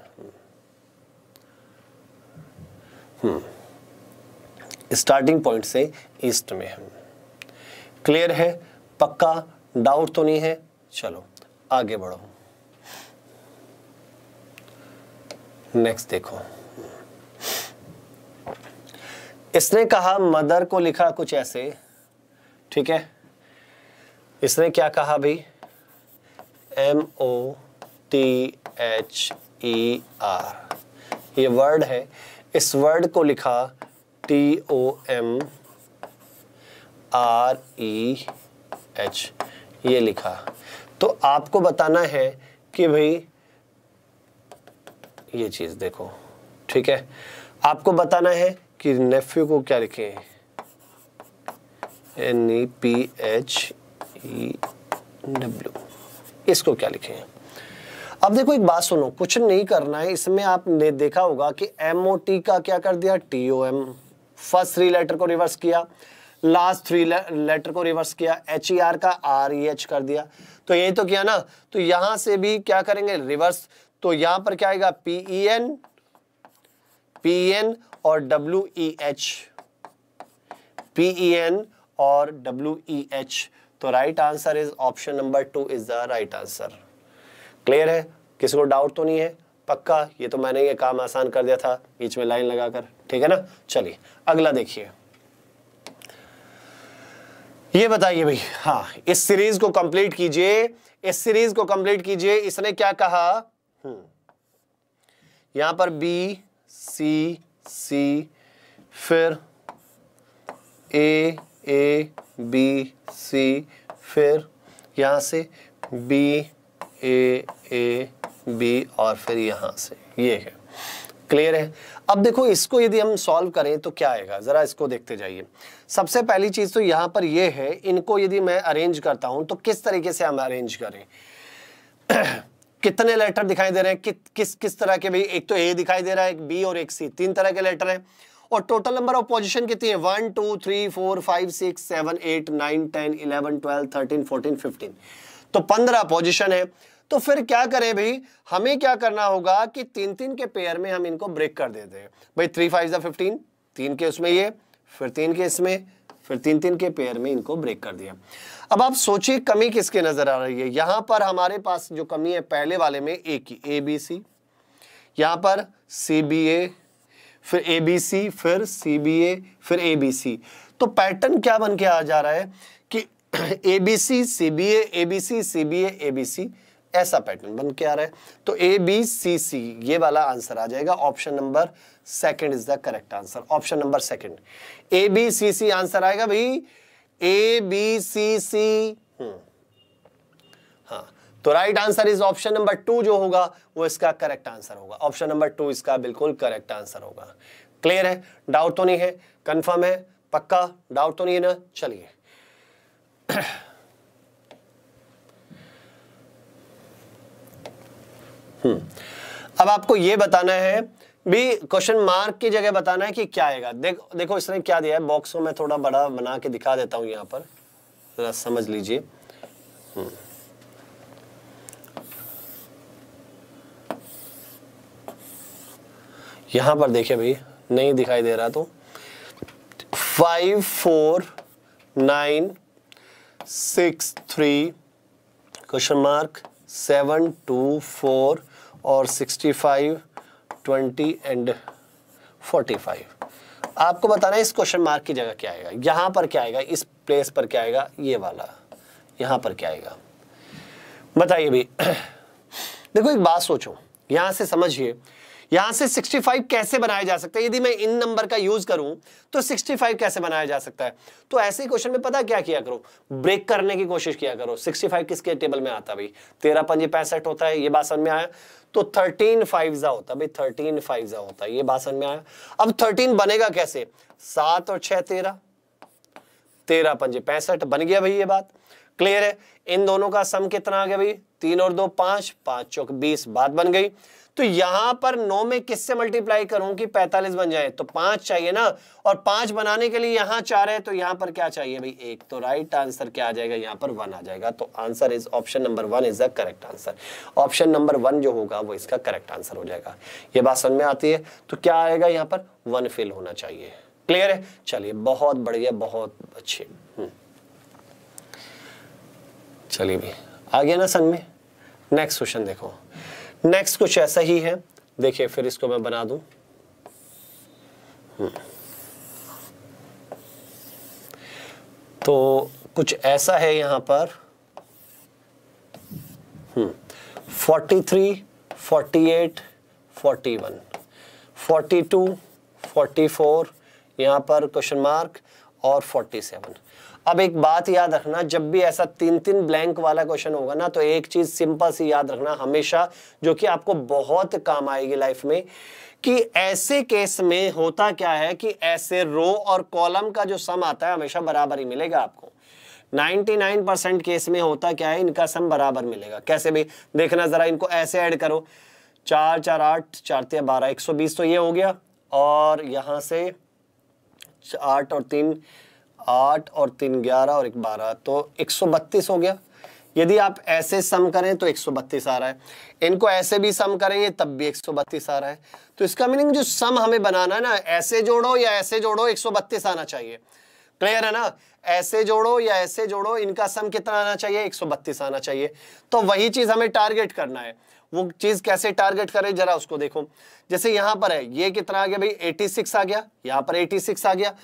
स्टार्टिंग पॉइंट से ईस्ट में हम क्लियर है पक्का डाउट तो नहीं है चलो आगे बढ़ो नेक्स्ट देखो इसने कहा मदर को लिखा कुछ ऐसे ठीक है इसने क्या कहा भाई M O T H E R ये वर्ड है इस वर्ड को लिखा T O M R E H ये लिखा तो आपको बताना है कि भाई ये चीज़ देखो ठीक है आपको बताना है कि नेफ्यू को क्या लिखें N E P H E W इसको क्या लिखे अब देखो एक बात सुनो कुछ नहीं करना है इसमें आपने देखा होगा कि एम ओ टी का क्या कर दिया T O M first three letter को रिवर्स किया लास्ट थ्री लेटर को रिवर्स किया एच ई आर का आर ई एच कर दिया तो यही तो किया ना तो यहां से भी क्या करेंगे रिवर्स तो यहां पर क्या आएगा P E N P N और W E H P E N और डब्ल्यू ई एच तो right answer is option number two is the right answer clear है किसी को डाउट तो नहीं है पक्का ये तो मैंने ये काम आसान कर दिया था बीच में लाइन लगाकर ठीक है ना चलिए अगला देखिए ये बताइए भाई हाँ इस सीरीज को कंप्लीट कीजिए इस सीरीज को कंप्लीट कीजिए इसने क्या कहा हम्म। यहां पर बी सी सी फिर ए ए बी सी फिर यहाँ से बी ए ए बी और फिर यहाँ से ये है क्लियर है अब देखो इसको यदि हम सॉल्व करें तो क्या आएगा ज़रा इसको देखते जाइए सबसे पहली चीज़ तो यहाँ पर ये है इनको यदि मैं अरेंज करता हूँ तो किस तरीके से हम अरेंज करें कितने लेटर दिखाई दे रहे हैं कि, किस किस तरह के भाई एक तो ए दिखाई दे रहा है एक बी और एक सी तीन तरह के लेटर हैं और टोटल नंबर ऑफ पोजीशन कितनी है one two three four five six seven eight nine ten eleven twelve thirteen fourteen fifteen तो पंद्रह पोजिशन है तो फिर क्या करें भाई हमें क्या करना होगा कि तीन तीन के पेयर में हम इनको ब्रेक कर देते हैं भाई थ्री फाइव या फिफ्टीन तीन के उसमें ये फिर तीन के इसमें फिर तीन तीन के पेयर में इनको ब्रेक कर दिया अब आप सोचिए कमी किसके नज़र आ रही है यहां पर हमारे पास जो कमी है पहले वाले में ए की ए बी सी यहां पर सी बी ए फिर ए बी सी फिर सी बी ए फिर ए बी सी तो पैटर्न क्या बन के आ जा रहा है कि A B C C B A A B C C B A A B C ऐसा पैटर्न बन के आ रहा है तो ए बी सी सी ये वाला आंसर आ जाएगा option number second is the correct answer option number second A B C C answer आएगा भाई A B C C hmm तो right answer is option number two जो होगा वो इसका करेक्ट आंसर होगा ऑप्शन नंबर टू इसका बिल्कुल करेक्ट आंसर होगा क्लियर है डाउट तो नहीं है कंफर्म है पक्का डाउट तो नहीं है ना चलिए हम्म। अब आपको ये बताना है भी क्वेश्चन मार्क की जगह बताना है कि क्या आएगा देख देखो इसने क्या दिया है बॉक्स को मैं थोड़ा बड़ा बना के दिखा देता हूं यहाँ पर समझ लीजिए हम्म यहां पर देखिए भाई नहीं दिखाई दे रहा तो five four nine six three question mark seven two four और sixty five twenty and forty five आपको बताना है इस क्वेश्चन मार्क की जगह क्या आएगा यहां पर क्या आएगा इस प्लेस पर क्या आएगा ये वाला यहां पर क्या आएगा बताइए भाई देखो एक बात सोचो यहां से समझिए यहां से 65 कैसे बनाया जा सकता है यदि मैं इन नंबर का यूज करूं तो 65 कैसे बनाया जा सकता है तो ऐसे क्वेश्चन में पता क्या किया करो ब्रेक करने की कोशिश किया करो 65 किसके टेबल में आता भाई तेरह पंजे पैंसठ होता है ये बात समझ में आया तो थर्टीन जा होता भाई थर्टीन जा होता है ये बात समझ में आया अब थर्टीन बनेगा कैसे सात और छह तेरह तेरह पंजे पैंसठ बन गया भाई ये बात क्लियर है इन दोनों का सम कितना आ गया भाई तीन और दो पांच पांच चौक बीस बात बन गई तो यहां पर नौ में किससे मल्टीप्लाई करूं कि पैंतालीस बन जाए तो पांच चाहिए ना और पांच बनाने के लिए यहां चार है तो यहां पर क्या चाहिए भाई एक तो राइट आंसर क्या आ जाएगा यहां पर वन आ जाएगा तो answer is option number one is the correct answer option number one जो होगा वो इसका करेक्ट आंसर हो जाएगा ये बात समझ में आती है तो क्या आएगा यहां पर वन फेल होना चाहिए क्लियर है चलिए बहुत बढ़िया बहुत अच्छे हम्म। चलिए भाई आ गया ना सन में नेक्स्ट क्वेश्चन देखो नेक्स्ट कुछ ऐसा ही है देखिए फिर इसको मैं बना दूं हम्म। तो कुछ ऐसा है यहां पर forty three forty eight forty one forty two forty four यहां पर क्वेश्चन मार्क और फोर्टी सेवन अब एक बात याद रखना जब भी ऐसा तीन तीन ब्लैंक वाला क्वेश्चन होगा ना तो एक चीज सिंपल सी याद रखना हमेशा जो कि आपको बहुत काम आएगी लाइफ में कि ऐसे केस में होता क्या है कि ऐसे रो और कॉलम का जो सम आता है हमेशा बराबर ही मिलेगा आपको 99 परसेंट केस में होता क्या है इनका सम बराबर मिलेगा कैसे भी देखना जरा इनको ऐसे ऐड करो चार चार आठ चार तीन बारह एक सौ बीस तो ये हो गया और यहां से आठ और तीन आठ और तीन ग्यारह और एक बारह तो एक सौ बत्तीस हो गया यदि आप ऐसे सम करें तो एक सौ बत्तीस आ रहा है इनको ऐसे भी सम करेंगे तब भी एक सौ बत्तीस आ रहा है तो इसका मीनिंग जो सम हमें बनाना है ना ऐसे जोड़ो या ऐसे जोड़ो एक सौ बत्तीस आना चाहिए क्लियर है ना ऐसे जोड़ो या ऐसे जोड़ो इनका सम कितना आना चाहिए एक सौ बत्तीस आना चाहिए तो वही चीज हमें टारगेट करना है वो चीज कैसे टारगेट करें जरा उसको देखो जैसे यहां पर है ये कितना आ गया भाई 86 आ गया यहां पर 86 आ गया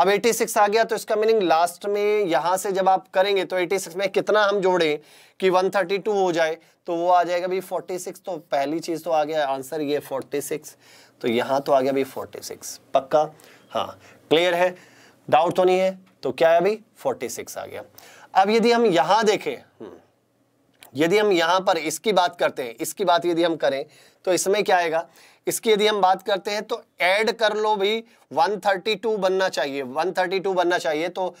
अब 86 आ गया तो इसका मीनिंग लास्ट में यहाँ से जब आप करेंगे तो 86 में कितना हम जोड़ें कि 132 हो जाए तो वो आ जाएगा भाई 46 तो पहली चीज़ तो आ गया आंसर ये 46 तो यहाँ तो आ गया भाई 46 पक्का हाँ क्लियर है डाउट तो नहीं है तो क्या है भाई 46 आ गया अब यदि हम यहां देखें हम्म, यदि हम यहाँ पर इसकी बात करते हैं इसकी बात यदि हम करें तो इसमें क्या आएगा इसकी यदि हम बात करते हैं तो ऐड कर लो भी 132 बनना चाहिए 132 बनना चाहिए तो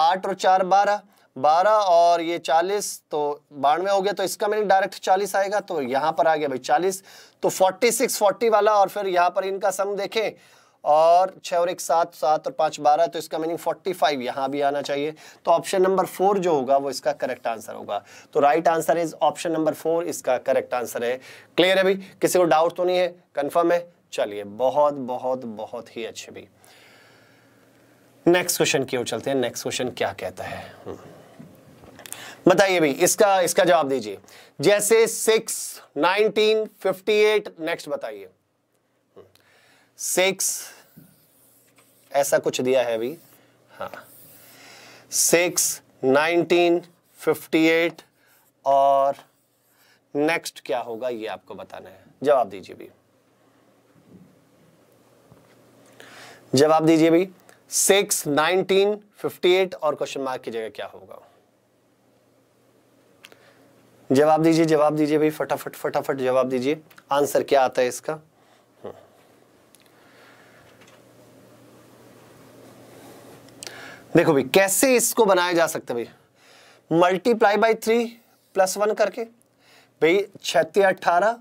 आठ और चार बारह बारह और ये चालीस तो बानवे हो गया तो इसका मीनिंग डायरेक्ट चालीस आएगा तो यहाँ पर आ गया भाई चालीस तो फोर्टी सिक्स फोर्टी वाला और फिर यहाँ पर इनका सम देखें और छः और एक सात सात और पाँच बारह तो इसका मीनिंग फोर्टी फाइव यहाँ भी आना चाहिए तो ऑप्शन नंबर फोर जो होगा वो इसका करेक्ट आंसर होगा तो right answer is option number four इसका करेक्ट आंसर है क्लियर है भी किसी को डाउट तो नहीं है कन्फर्म है चलिए बहुत बहुत बहुत ही अच्छे भी नेक्स्ट क्वेश्चन की ओर चलते हैं नेक्स्ट क्वेश्चन क्या कहता है हम्म। बताइए भाई इसका इसका जवाब दीजिए जैसे six nineteen fifty eight next बताइए सिक्स ऐसा कुछ दिया है अभी हाँ सिक्स नाइनटीन फिफ्टी एट और नेक्स्ट क्या होगा ये आपको बताना है जवाब दीजिए भी जवाब दीजिए भी सिक्स नाइनटीन फिफ्टी एट और क्वेश्चन मार्क की जगह क्या होगा जवाब दीजिए जवाब दीजिए भाई फटाफट फटाफट जवाब दीजिए आंसर क्या आता है इसका देखो भाई कैसे इसको बनाया जा सकता है भाई multiply by three plus one करके भाई छत्ती अट्ठारह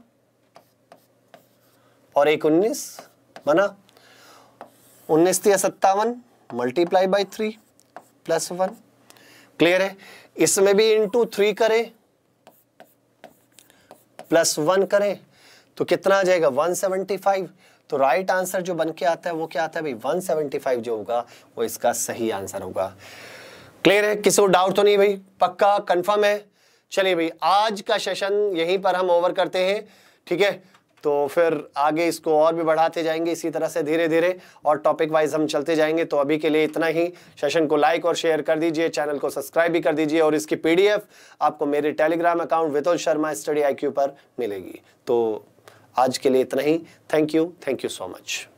और एक उन्नीस बना उन्नीस तीस सत्तावन multiply by three plus one clear है इसमें भी इंटू थ्री करे प्लस वन करे तो कितना आ जाएगा फाइव तो राइट आंसर जो बन के आता है वो क्या आता है भाई 175 जो होगा वो इसका सही आंसर होगा क्लियर है किसी को डाउट तो नहीं भाई पक्का कंफर्म है चलिए भाई आज का सेशन यहीं पर हम ओवर करते हैं ठीक है तो फिर आगे इसको और भी बढ़ाते जाएंगे इसी तरह से धीरे धीरे और टॉपिक वाइज हम चलते जाएंगे तो अभी के लिए इतना ही सेशन को लाइक और शेयर कर दीजिए चैनल को सब्सक्राइब भी कर दीजिए और इसकी पीडीएफ आपको मेरे Telegram account Vitul Sharma study IQ पर मिलेगी तो आज के लिए इतना ही thank you thank you so much